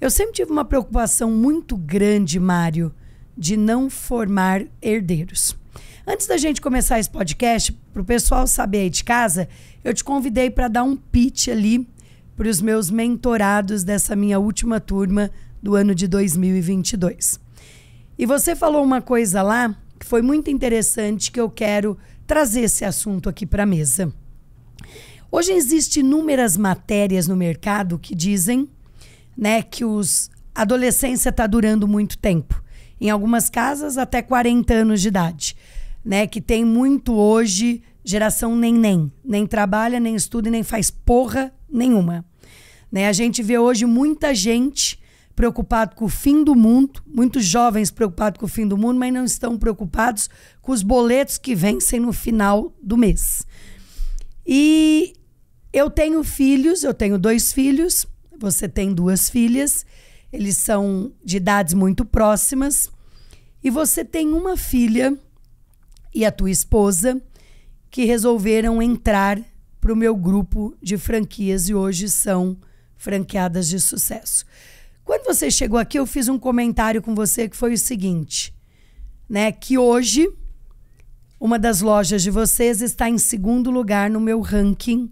Speaker 1: Eu sempre tive uma preocupação muito grande, Mário, de não formar herdeiros. Antes da gente começar esse podcast, para o pessoal saber aí de casa, eu te convidei para dar um pitch ali para os meus mentorados dessa minha última turma do ano de 2022. E você falou uma coisa lá que foi muito interessante que eu quero trazer esse assunto aqui para a mesa. Hoje existem inúmeras matérias no mercado que dizem né, que os, a adolescência está durando muito tempo. Em algumas casas, até 40 anos de idade. Né, que tem muito hoje geração nem nem. Nem trabalha, nem estuda e nem faz porra nenhuma. Né, a gente vê hoje muita gente preocupado com o fim do mundo, muitos jovens preocupados com o fim do mundo, mas não estão preocupados com os boletos que vencem no final do mês. E eu tenho filhos, eu tenho dois filhos, você tem duas filhas, eles são de idades muito próximas, e você tem uma filha e a tua esposa que resolveram entrar para o meu grupo de franquias e hoje são franqueadas de sucesso. Quando você chegou aqui, eu fiz um comentário com você que foi o seguinte, né? Que hoje uma das lojas de vocês está em segundo lugar no meu ranking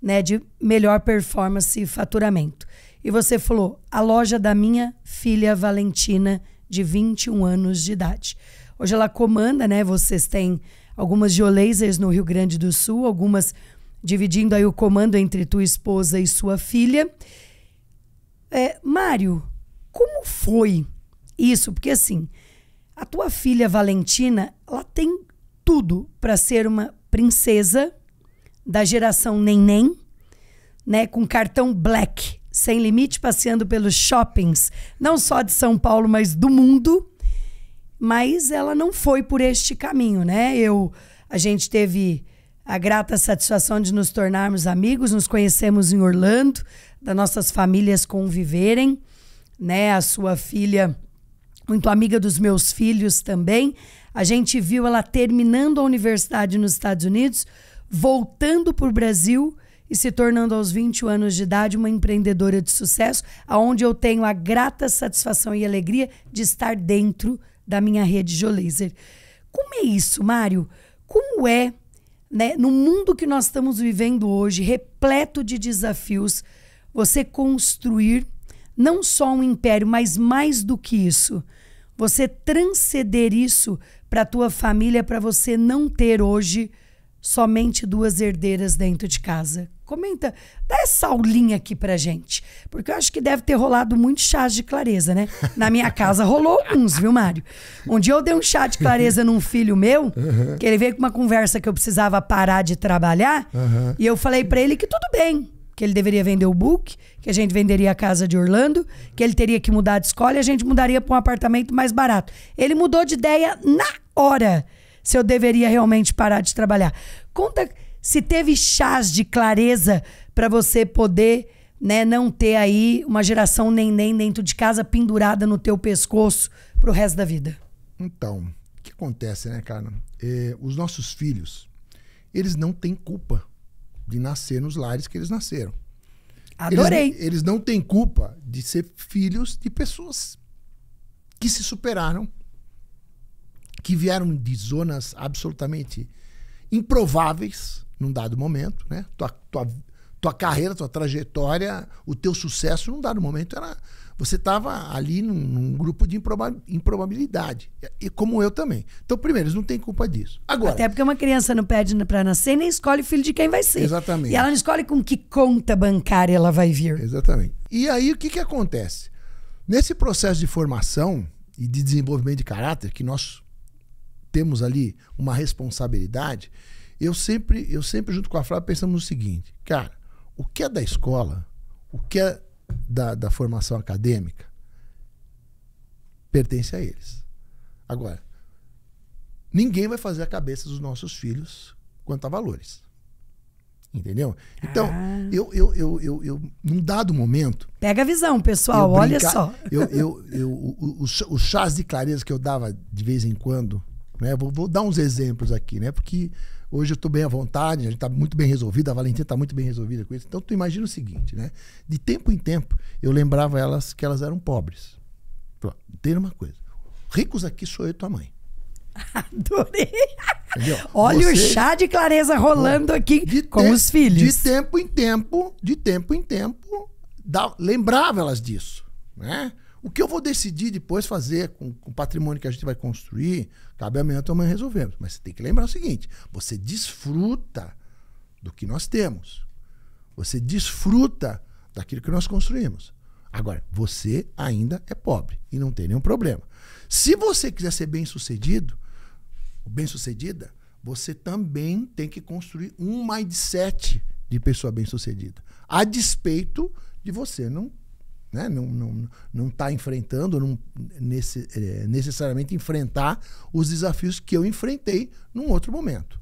Speaker 1: né, de melhor performance e faturamento. E você falou, a loja da minha filha Valentina, de 21 anos de idade. Hoje ela comanda, né? Vocês têm algumas geolasers no Rio Grande do Sul, algumas dividindo aí o comando entre tua esposa e sua filha. É, Mário, como foi isso? Porque assim, a tua filha Valentina, ela tem tudo para ser uma princesa da geração neném, né, com cartão black, sem limite, passeando pelos shoppings, não só de São Paulo, mas do mundo. Mas ela não foi por este caminho, né? Eu, a gente teve a grata satisfação de nos tornarmos amigos, nos conhecemos em Orlando, das nossas famílias conviverem, né? A sua filha muito amiga dos meus filhos também. A gente viu ela terminando a universidade nos Estados Unidos voltando para o Brasil e se tornando aos 21 anos de idade uma empreendedora de sucesso, aonde eu tenho a grata satisfação e alegria de estar dentro da minha rede Geolaser. Como é isso, Mário? Como é, né, no mundo que nós estamos vivendo hoje, repleto de desafios, você construir não só um império, mas mais do que isso, você transcender isso para a tua família, para você não ter hoje somente duas herdeiras dentro de casa. Comenta, dá essa aulinha aqui pra gente. Porque eu acho que deve ter rolado muito chá de clareza, né? Na minha casa rolou uns, viu, Mário? Um dia eu dei um chá de clareza num filho meu, uhum. que ele veio com uma conversa que eu precisava parar de trabalhar, uhum. e eu falei para ele que tudo bem, que ele deveria vender o book, que a gente venderia a casa de Orlando, que ele teria que mudar de escola e a gente mudaria para um apartamento mais barato. Ele mudou de ideia na hora se eu deveria realmente parar de trabalhar. Conta se teve chás de clareza para você poder né, não ter aí uma geração neném dentro de casa pendurada no teu pescoço pro resto da vida.
Speaker 2: Então, o que acontece, né, cara? É, os nossos filhos, eles não têm culpa de nascer nos lares que eles nasceram.
Speaker 1: Adorei. Eles, eles
Speaker 2: não têm culpa de ser filhos de pessoas que se superaram que vieram de zonas absolutamente improváveis num dado momento, né? Tua, tua, tua carreira, tua trajetória, o teu sucesso num dado momento era você estava ali num, num, grupo de improbabilidade.
Speaker 1: E como eu também. Então, primeiro, eles não têm culpa disso. Agora, Até porque uma criança não pede para nascer nem escolhe filho de quem vai ser. Exatamente. E ela não escolhe com que conta bancária ela vai vir. Exatamente.
Speaker 2: E aí, o que, que acontece? Nesse processo de formação e de desenvolvimento de caráter que nós temos ali uma responsabilidade, eu sempre, eu sempre junto com a Flávia pensamos no seguinte, cara, o que é da escola, o que é da, da formação acadêmica, pertence a eles. Agora, ninguém vai fazer a cabeça dos nossos filhos quanto a valores. Entendeu? Então, ah. eu, eu, eu, eu, eu, num dado momento.
Speaker 1: Pega a visão, pessoal, olha só. Eu,
Speaker 2: eu, eu, os, os chás de clareza que eu dava de vez em quando né? Vou, vou, dar uns exemplos aqui, né? Porque hoje eu estou bem à vontade, a gente está muito bem resolvido, a Valentina está muito bem resolvida com isso. Então, tu imagina o seguinte, né? De tempo em tempo, eu lembrava elas que elas eram pobres. Pronto, tem uma coisa. Ricos aqui sou eu e tua mãe.
Speaker 1: Adorei! Entendeu? Olha Você... o chá de clareza rolando aqui de com te... os filhos. De
Speaker 2: tempo em tempo, de tempo em tempo, da... lembrava elas disso, né? O que eu vou decidir depois fazer com, com o patrimônio que a gente vai construir, Cabe a mim, amanhã resolvemos. Mas você tem que lembrar o seguinte: você desfruta do que nós temos. Você desfruta daquilo que nós construímos. Agora, você ainda é pobre e não tem nenhum problema. Se você quiser ser bem-sucedido, bem-sucedida, você também tem que construir um mindset de pessoa bem-sucedida, a despeito de você não né? não está não, não tá enfrentando, não nesse, é, necessariamente enfrentar os desafios que eu enfrentei num outro momento.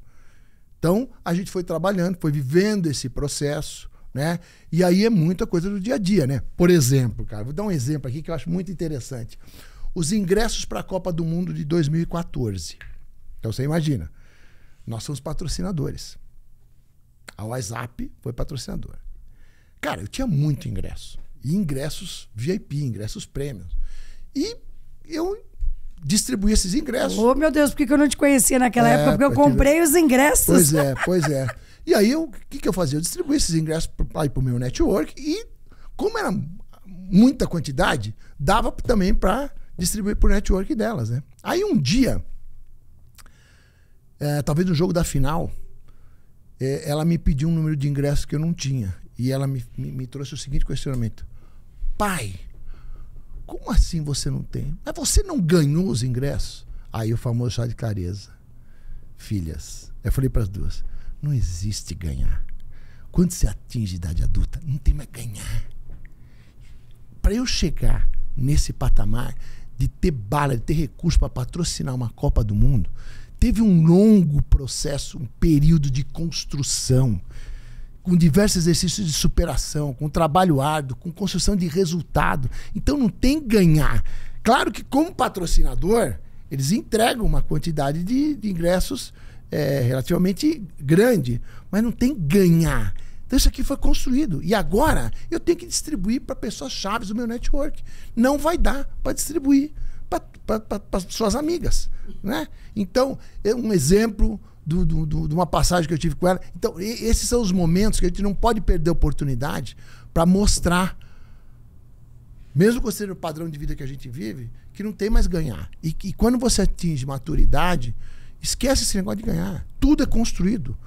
Speaker 2: Então, a gente foi trabalhando, foi vivendo esse processo, né? E aí é muita coisa do dia a dia, né? Por exemplo, cara, vou dar um exemplo aqui que eu acho muito interessante. Os ingressos para a Copa do Mundo de 2014. Então, você imagina, nós somos patrocinadores. A WhatsApp foi patrocinadora. Cara, eu tinha muito ingresso. E ingressos VIP, ingressos prêmios. E eu distribuí esses ingressos. Oh, meu Deus, por que eu não te conhecia naquela é, época? Porque eu comprei os ingressos. Pois é, pois é. E aí, o que, que eu fazia? Eu distribuí esses ingressos para o meu network e, como era muita quantidade, dava também para distribuir para o network delas, né? Aí, um dia, é, talvez no jogo da final, é, ela me pediu um número de ingressos que eu não tinha. E ela me, me, me trouxe o seguinte questionamento: Pai, como assim você não tem? Mas você não ganhou os ingressos? Aí o famoso chá de clareza. Filhas, eu falei para as duas: não existe ganhar. Quando você atinge idade adulta, não tem mais ganhar. Para eu chegar nesse patamar de ter bala, de ter recurso para patrocinar uma Copa do Mundo, teve um longo processo, um período de construção, com diversos exercícios de superação, com trabalho árduo, com construção de resultado. Então não tem ganhar. Claro que, como patrocinador, eles entregam uma quantidade de, de ingressos é, relativamente grande, mas não tem ganhar. Então isso aqui foi construído. E agora eu tenho que distribuir para pessoas chaves do meu network. Não vai dar para distribuir para suas amigas. Né? Então, é um exemplo do, do, do, de uma passagem que eu tive com ela. Então, esses são os momentos que a gente não pode perder a oportunidade para mostrar, mesmo considerando o padrão de vida que a gente vive, que não tem mais ganhar. E, e quando você atinge maturidade, esquece esse negócio de ganhar. Tudo é construído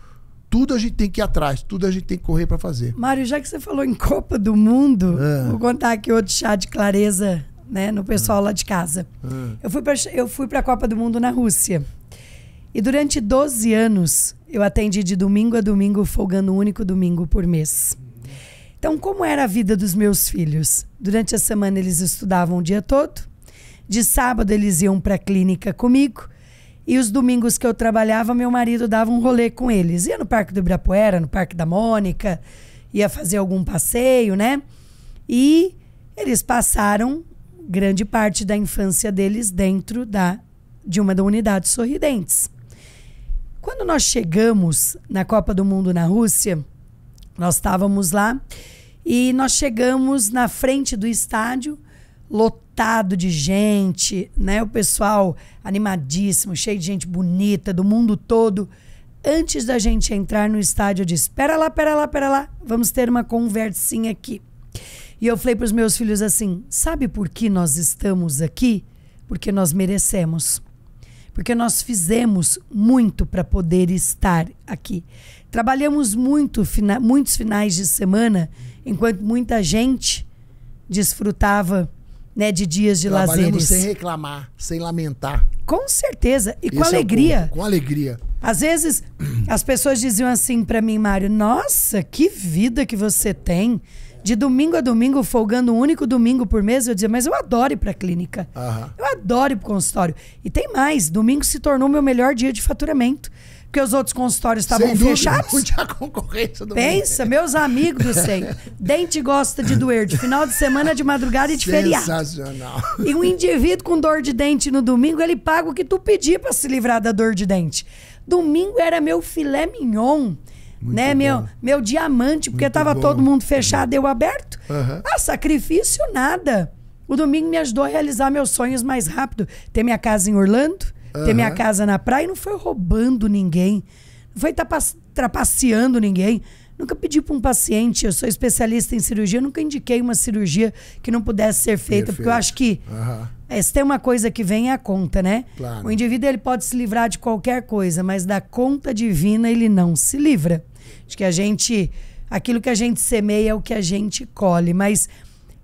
Speaker 2: tudo a gente tem que ir atrás, tudo a gente tem que correr para fazer.
Speaker 1: Mário, já que você falou em Copa do Mundo, é. vou contar aqui outro chá de clareza, né, no pessoal é. lá de casa. É. Eu fui para eu fui para a Copa do Mundo na Rússia. E durante 12 anos, eu atendi de domingo a domingo, folgando um único domingo por mês. Então, como era a vida dos meus filhos? Durante a semana, eles estudavam o dia todo. De sábado, eles iam para a clínica comigo. E os domingos que eu trabalhava, meu marido dava um rolê com eles. Ia no Parque do Ibirapuera, no Parque da Mônica, ia fazer algum passeio, né? E eles passaram grande parte da infância deles dentro da, de uma da unidade Sorridentes. Quando nós chegamos na Copa do Mundo na Rússia, nós estávamos lá e nós chegamos na frente do estádio, lotado de gente, né? O pessoal animadíssimo, cheio de gente bonita do mundo todo. Antes da gente entrar no estádio, eu disse: "Espera lá, espera lá, espera lá, vamos ter uma conversinha aqui". E eu falei para os meus filhos assim: "Sabe por que nós estamos aqui? Porque nós merecemos" porque nós fizemos muito para poder estar aqui. Trabalhamos muito, fina, muitos finais de semana, enquanto muita gente desfrutava né, de dias de lazeres. sem
Speaker 2: reclamar, sem lamentar.
Speaker 1: Com certeza e Esse com é alegria. É com alegria. Às vezes as pessoas diziam assim para mim, Mário: "Nossa, que vida que você tem! de domingo a domingo, folgando um único domingo por mês, eu dizia, mas eu adoro ir para a clínica. Uhum. Eu adoro ir pro consultório. E tem mais, domingo se tornou meu melhor dia de faturamento. Porque os outros consultórios estavam fechados. Não
Speaker 2: tinha concorrência do Pensa, mundo. meus amigos do sei
Speaker 1: Dente gosta de doer de final de semana, de madrugada e de feriado.
Speaker 2: Sensacional. E
Speaker 1: um indivíduo com dor de dente no domingo, ele paga o que tu pedir para se livrar da dor de dente. Domingo era meu filé mignon. Muito né, bom. meu, meu diamante, porque Muito tava bom. todo mundo fechado, eu aberto. Uhum. Ah, sacrifício nada. O domingo me ajudou a realizar meus sonhos mais rápido. Ter minha casa em Orlando, uhum. ter minha casa na praia, não foi roubando ninguém, não foi trapaceando ninguém. Nunca pedi para um paciente, eu sou especialista em cirurgia, nunca indiquei uma cirurgia que não pudesse ser feita, Perfeito. porque eu acho que uhum. é, se tem uma coisa que vem é a conta, né? Claro. O indivíduo ele pode se livrar de qualquer coisa, mas da conta divina ele não se livra. Acho que a gente. Aquilo que a gente semeia é o que a gente colhe. Mas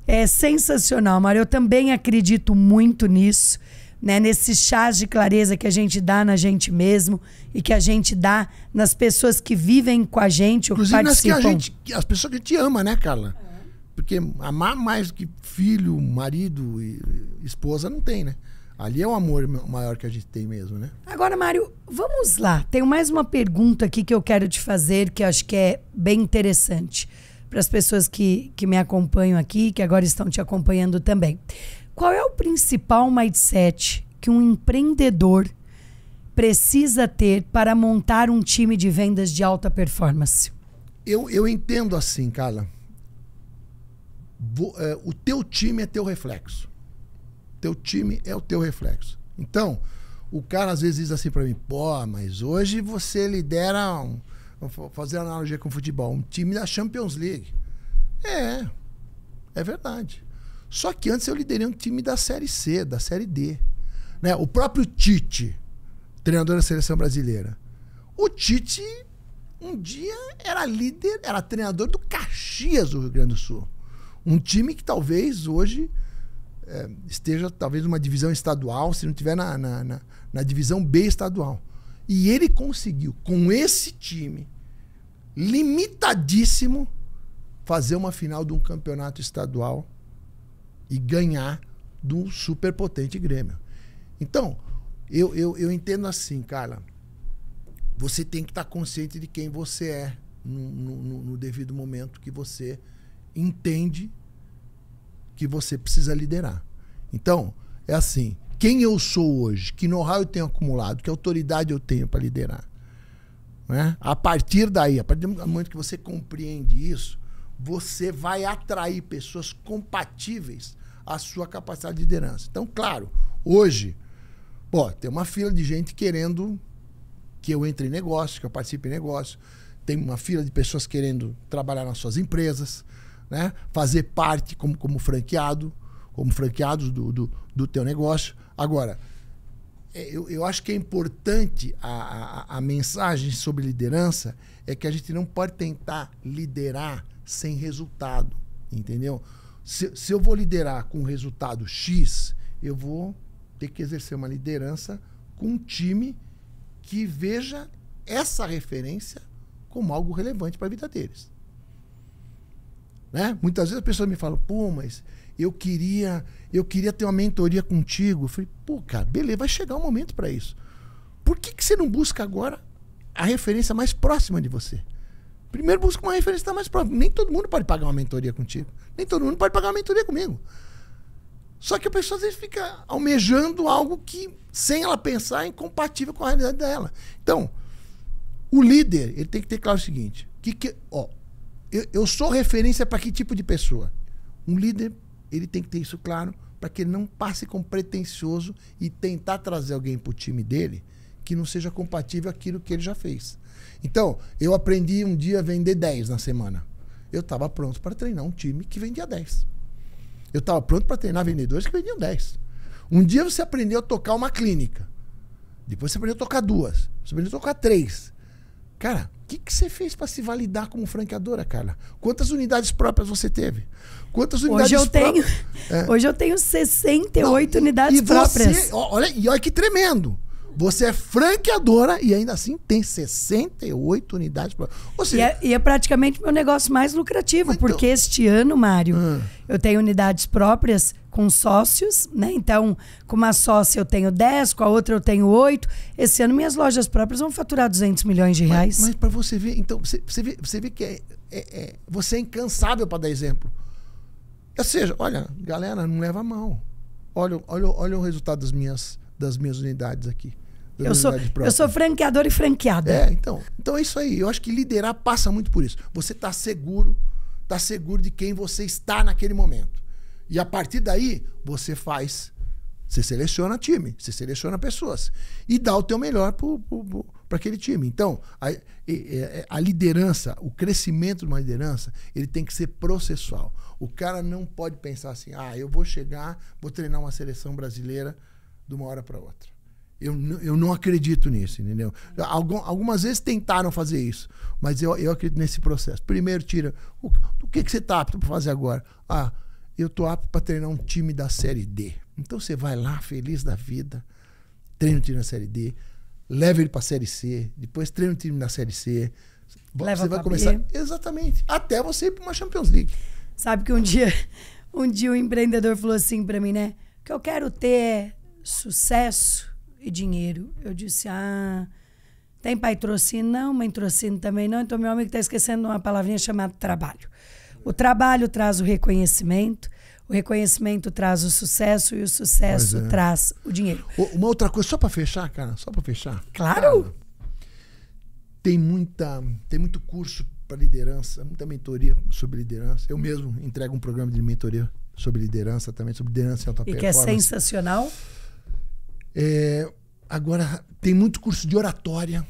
Speaker 1: é sensacional, Mário. Eu também acredito muito nisso, né? Nesses chás de clareza que a gente dá na gente mesmo e que a gente dá nas pessoas que vivem com a gente ou que participam. Que gente,
Speaker 2: as pessoas que a gente ama, né, Carla? É. Porque amar mais do que filho, marido e esposa não tem, né? Ali é um amor maior que a gente tem mesmo, né?
Speaker 1: Agora, Mário, vamos lá. Tenho mais uma pergunta aqui que eu quero te fazer, que acho que é bem interessante para as pessoas que, que me acompanham aqui, que agora estão te acompanhando também. Qual é o principal mindset que um empreendedor precisa ter para montar um time de vendas de alta performance?
Speaker 2: Eu, eu entendo assim, Carla. Vou, é, o teu time é teu reflexo. Teu time é o teu reflexo. Então, o cara às vezes diz assim para mim: pô, mas hoje você lidera, um, vou fazer analogia com o futebol, um time da Champions League. É, é verdade. Só que antes eu liderei um time da Série C, da Série D. Né? O próprio Tite, treinador da seleção brasileira. O Tite, um dia, era líder, era treinador do Caxias do Rio Grande do Sul. Um time que talvez hoje é, esteja talvez numa divisão estadual, se não tiver na, na, na, na divisão B estadual. E ele conseguiu, com esse time limitadíssimo, fazer uma final de um campeonato estadual e ganhar do superpotente Grêmio. Então, eu, eu, eu entendo assim, cara Você tem que estar consciente de quem você é no, no, no devido momento que você entende que você precisa liderar. Então, é assim: quem eu sou hoje, que know-how eu tenho acumulado, que autoridade eu tenho para liderar. Né? A partir daí, a partir do momento que você compreende isso, você vai atrair pessoas compatíveis à sua capacidade de liderança. Então, claro, hoje, pô, tem uma fila de gente querendo que eu entre em negócio, que eu participe em negócio. Tem uma fila de pessoas querendo trabalhar nas suas empresas né? fazer parte como, como franqueado, como franqueados do, do, do teu negócio. Agora, é, eu, eu acho que é importante a, a, a mensagem sobre liderança é que a gente não pode tentar liderar sem resultado, entendeu? Se, se eu vou liderar com resultado X, eu vou ter que exercer uma liderança com um time que veja essa referência como algo relevante para a vida deles. Né? Muitas vezes a pessoa me fala pô, mas eu queria, eu queria ter uma mentoria contigo. Eu falei, pô, cara, beleza, vai chegar o um momento para isso. Por que, que você não busca agora a referência mais próxima de você? Primeiro busca uma referência que tá mais próxima. Nem todo mundo pode pagar uma mentoria contigo. Nem todo mundo pode pagar uma mentoria comigo. Só que a pessoa às vezes fica almejando algo que, sem ela pensar, é incompatível com a realidade dela. Então, o líder, ele tem que ter claro o seguinte: que, que ó, eu, eu sou referência para que tipo de pessoa? Um líder, ele tem que ter isso claro, para que ele não passe como pretencioso e tentar trazer alguém para o time dele que não seja compatível aquilo que ele já fez. Então, eu aprendi um dia a vender 10 na semana. Eu estava pronto para treinar um time que vendia 10. Eu estava pronto para treinar vendedores que vendiam 10. Um dia você aprendeu a tocar uma clínica. Depois você aprendeu a tocar duas. Você aprendeu a tocar três. Cara, que, que você fez para se validar como franqueadora, Carla? Quantas unidades próprias você teve? Quantas unidades Hoje eu tenho, é. hoje eu tenho 68 Não, unidades e próprias. Você, olha, e olha que
Speaker 1: tremendo. Você é franqueadora e ainda assim tem 68 unidades. próprias. Ou seja, e, é, e é praticamente meu negócio mais lucrativo, então... porque este ano, Mário, hum. eu tenho unidades próprias com sócios, né? Então, com uma sócia eu tenho 10, com a outra eu tenho 8. Esse ano minhas lojas próprias vão faturar 200 milhões de reais. Mas, mas
Speaker 2: para você ver, então, você, você, vê, você vê que é, é, é você é incansável para dar exemplo. Ou seja, olha, galera, não leva a mão. Olha, olha, olha o resultado das minhas, das minhas unidades aqui. Eu sou, eu sou franqueador e franqueada. É, então. Então é isso aí. Eu acho que liderar passa muito por isso. Você está seguro, está seguro de quem você está naquele momento. E a partir daí, você faz. Você seleciona time, você seleciona pessoas. E dá o teu melhor para aquele time. Então, a, é, a liderança, o crescimento de uma liderança, ele tem que ser processual. O cara não pode pensar assim, ah, eu vou chegar, vou treinar uma seleção brasileira de uma hora para outra. Eu, eu não acredito nisso, entendeu? Algum, algumas vezes tentaram fazer isso, mas eu, eu acredito nesse processo. Primeiro tira, o, o que, que você está apto para fazer agora? Ah, eu tô apto para treinar um time da Série D. Então você vai lá, feliz da vida, treina o time da Série D, leva ele para a Série C, depois treina o time da Série C.
Speaker 1: Leva você vai começar. B. Exatamente. Até você ir para uma Champions League. Sabe que um dia, um dia um empreendedor falou assim para mim, né? que eu quero ter é sucesso e dinheiro. Eu disse, ah, tem patrocínio? Não, mãe, patrocínio também não. Então meu amigo está esquecendo uma palavrinha chamada trabalho. O trabalho traz o reconhecimento, o reconhecimento traz o sucesso e o sucesso é. traz o dinheiro. Uma outra coisa, só para fechar, cara, só para fechar. Claro! Cara, tem, muita, tem
Speaker 2: muito curso para liderança, muita mentoria sobre liderança. Eu mesmo entrego um programa de mentoria sobre liderança também, sobre liderança em alta e performance. E que é
Speaker 1: sensacional.
Speaker 2: É, agora, tem muito curso de oratória,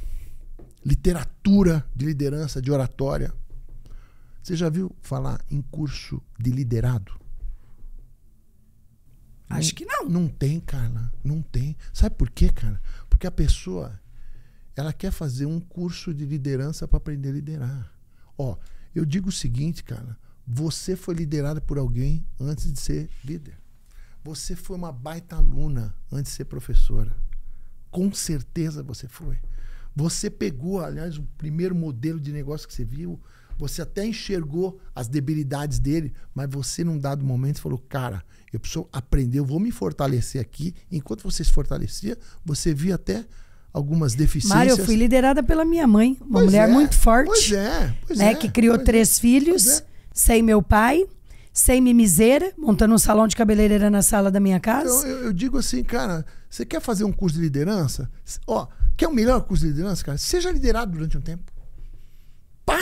Speaker 2: literatura de liderança, de oratória. Você já viu falar em curso de liderado? Acho que não. Não tem, Carla. Não tem. Sabe por quê, cara? Porque a pessoa ela quer fazer um curso de liderança para aprender a liderar. Ó, eu digo o seguinte, cara, você foi liderada por alguém antes de ser líder. Você foi uma baita aluna antes de ser professora. Com certeza você foi. Você pegou, aliás, o primeiro modelo de negócio que você viu, você até enxergou as debilidades dele, mas você, num dado momento, falou: cara, eu preciso aprender, eu vou me fortalecer aqui. Enquanto você se fortalecia, você via até algumas deficiências. Mário, eu fui
Speaker 1: liderada pela minha mãe, uma pois mulher é, muito forte. Pois é, pois né, é, Que criou é, três filhos, é. sem meu pai, sem mimiseira, montando um salão de cabeleireira na sala da minha casa. Então,
Speaker 2: eu, eu digo assim, cara, você quer fazer um curso de liderança? Ó, quer o um melhor curso de liderança, cara? Seja liderado durante um tempo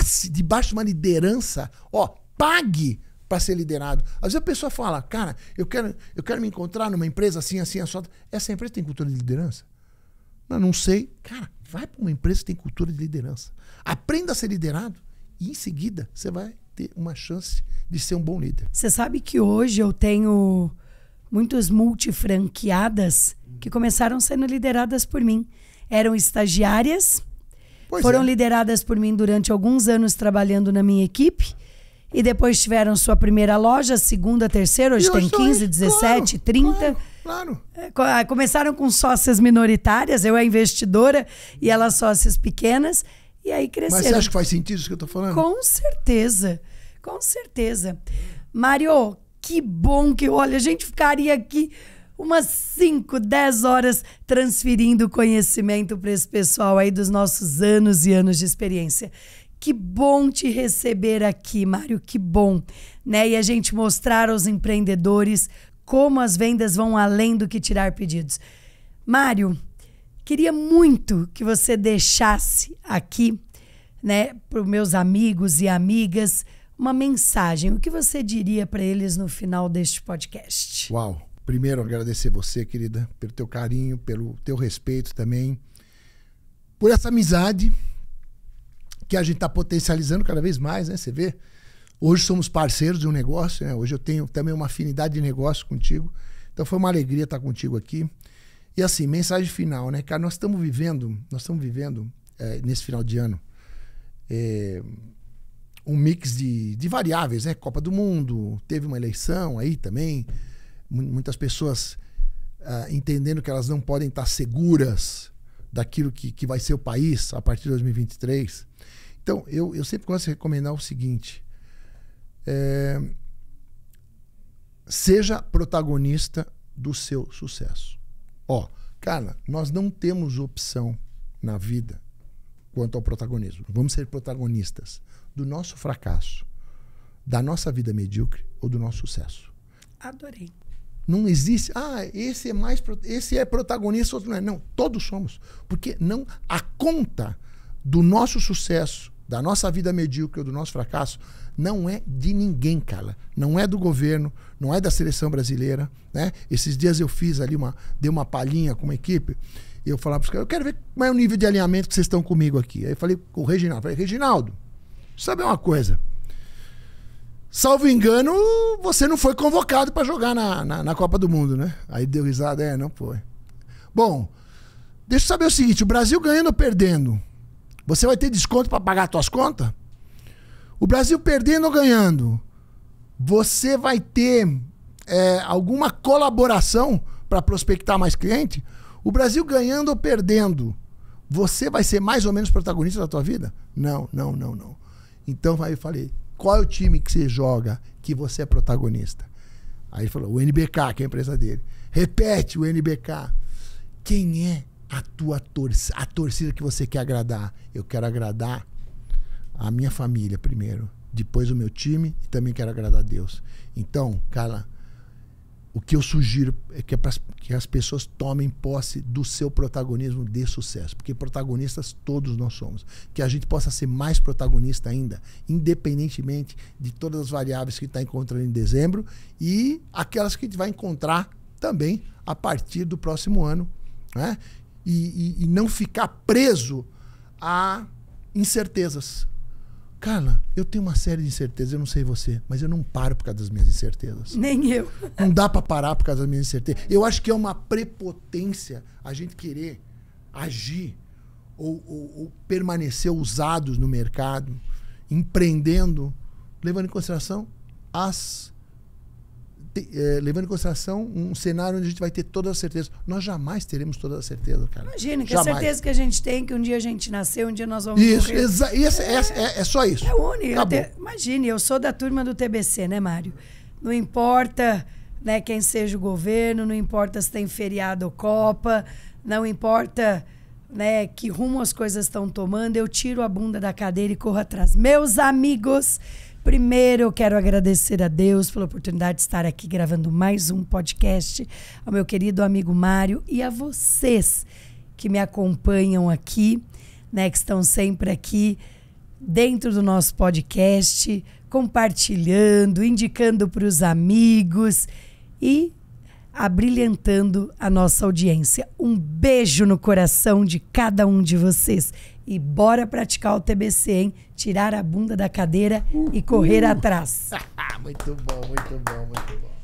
Speaker 2: passe debaixo de uma liderança, ó, pague para ser liderado. Às vezes a pessoa fala, cara, eu quero, eu quero me encontrar numa empresa assim, assim, assim. Essa empresa tem cultura de liderança? Não, não sei. Cara, vai para uma empresa que tem cultura de liderança. Aprenda a ser liderado e em seguida você vai ter uma chance de ser um bom líder.
Speaker 1: Você sabe que hoje eu tenho muitas multifranqueadas que começaram sendo lideradas por mim. Eram estagiárias Pois foram é. lideradas por mim durante alguns anos trabalhando na minha equipe. E depois tiveram sua primeira loja, segunda, terceira, hoje e tem 15, 17, claro, 30. Claro, claro. É, ah, começaram com sócias minoritárias, eu é investidora e elas sócias pequenas. E aí cresceram. Mas você acha que faz sentido isso que eu estou falando? Com certeza, com certeza. Mário, que bom que. Olha, a gente ficaria aqui umas 5, 10 horas transferindo conhecimento para esse pessoal aí dos nossos anos e anos de experiência. Que bom te receber aqui, Mário, que bom, né? E a gente mostrar aos empreendedores como as vendas vão além do que tirar pedidos. Mário, queria muito que você deixasse aqui, né, para os meus amigos e amigas, uma mensagem. O que você diria para eles no final deste podcast?
Speaker 2: Uau, primeiro agradecer você, querida, pelo teu carinho, pelo teu respeito também, por essa amizade que a gente está potencializando cada vez mais, né? Você vê, hoje somos parceiros de um negócio, né? Hoje eu tenho também uma afinidade de negócio contigo. Então foi uma alegria estar contigo aqui. E assim, mensagem final, né, cara? Nós estamos vivendo, nós estamos vivendo é, nesse final de ano é, um mix de, de variáveis, né? Copa do Mundo, teve uma eleição aí também muitas pessoas uh, entendendo que elas não podem estar seguras daquilo que, que vai ser o país a partir de 2023. Então, eu, eu sempre gosto de recomendar o seguinte: é, seja protagonista do seu sucesso. Ó, cara, nós não temos opção na vida quanto ao protagonismo. Vamos ser protagonistas do nosso fracasso, da nossa vida medíocre ou do nosso sucesso. Adorei. Não existe, ah, esse é mais esse é protagonista, outro não é. Não, todos somos. Porque não a conta do nosso sucesso, da nossa vida medíocre, do nosso fracasso, não é de ninguém, cara. Não é do governo, não é da seleção brasileira, né? Esses dias eu fiz ali uma dei uma palhinha com uma equipe e eu falava para os caras, eu quero ver qual é o nível de alinhamento que vocês estão comigo aqui. Aí eu falei com o Reginaldo, falei, Reginaldo, sabe uma coisa? Salvo engano, você não foi convocado para jogar na, na, na, Copa do Mundo, né? Aí deu risada, é, não foi. Bom, deixa eu saber o seguinte: o Brasil ganhando ou perdendo, você vai ter desconto para pagar suas contas? O Brasil perdendo ou ganhando, você vai ter é, alguma colaboração para prospectar mais cliente? O Brasil ganhando ou perdendo, você vai ser mais ou menos protagonista da tua vida? Não, não, não, não. Então, aí eu falei, qual é o time que você joga que você é protagonista? Aí ele falou, o NBK, que é a empresa dele. Repete o NBK. Quem é a tua torcida, a torcida que você quer agradar? Eu quero agradar a minha família primeiro, depois o meu time e também quero agradar a Deus. Então, cara, o que eu sugiro é que, é pra, que as pessoas tomem posse do seu protagonismo de sucesso, porque protagonistas todos nós somos. Que a gente possa ser mais protagonista ainda, independentemente de todas as variáveis que está encontrando em dezembro e aquelas que a gente vai encontrar também a partir do próximo ano. Né? e, e, e não ficar preso a incertezas, Carla, eu tenho uma série de incertezas, eu não sei você, mas eu não paro por causa das minhas incertezas. Nem eu. Não dá para parar por causa das minhas incertezas. Eu acho que é uma prepotência a gente querer agir ou, ou, ou permanecer usados no mercado, empreendendo, levando em consideração as te, é, levando em consideração um cenário onde a gente vai ter toda a certeza. Nós jamais teremos toda a certeza, cara.
Speaker 1: Imagina, que jamais. a certeza que a gente tem que um dia a gente nasceu, um dia nós vamos isso, morrer. Isso, é, é,
Speaker 2: é, só isso. É único. Eu
Speaker 1: imagine, eu sou da turma do TBC, né, Mário? Não importa né, quem seja o governo, não importa se tem feriado ou Copa, não importa né, que rumo as coisas estão tomando, eu tiro a bunda da cadeira e corro atrás. Meus amigos... Primeiro, eu quero agradecer a Deus pela oportunidade de estar aqui gravando mais um podcast, ao meu querido amigo Mário e a vocês que me acompanham aqui, né, que estão sempre aqui dentro do nosso podcast, compartilhando, indicando para os amigos e abrilhantando a nossa audiência. Um beijo no coração de cada um de vocês e bora praticar o TBC, hein? Tirar a bunda da cadeira uh, e correr uh. atrás. muito bom, muito bom, muito bom.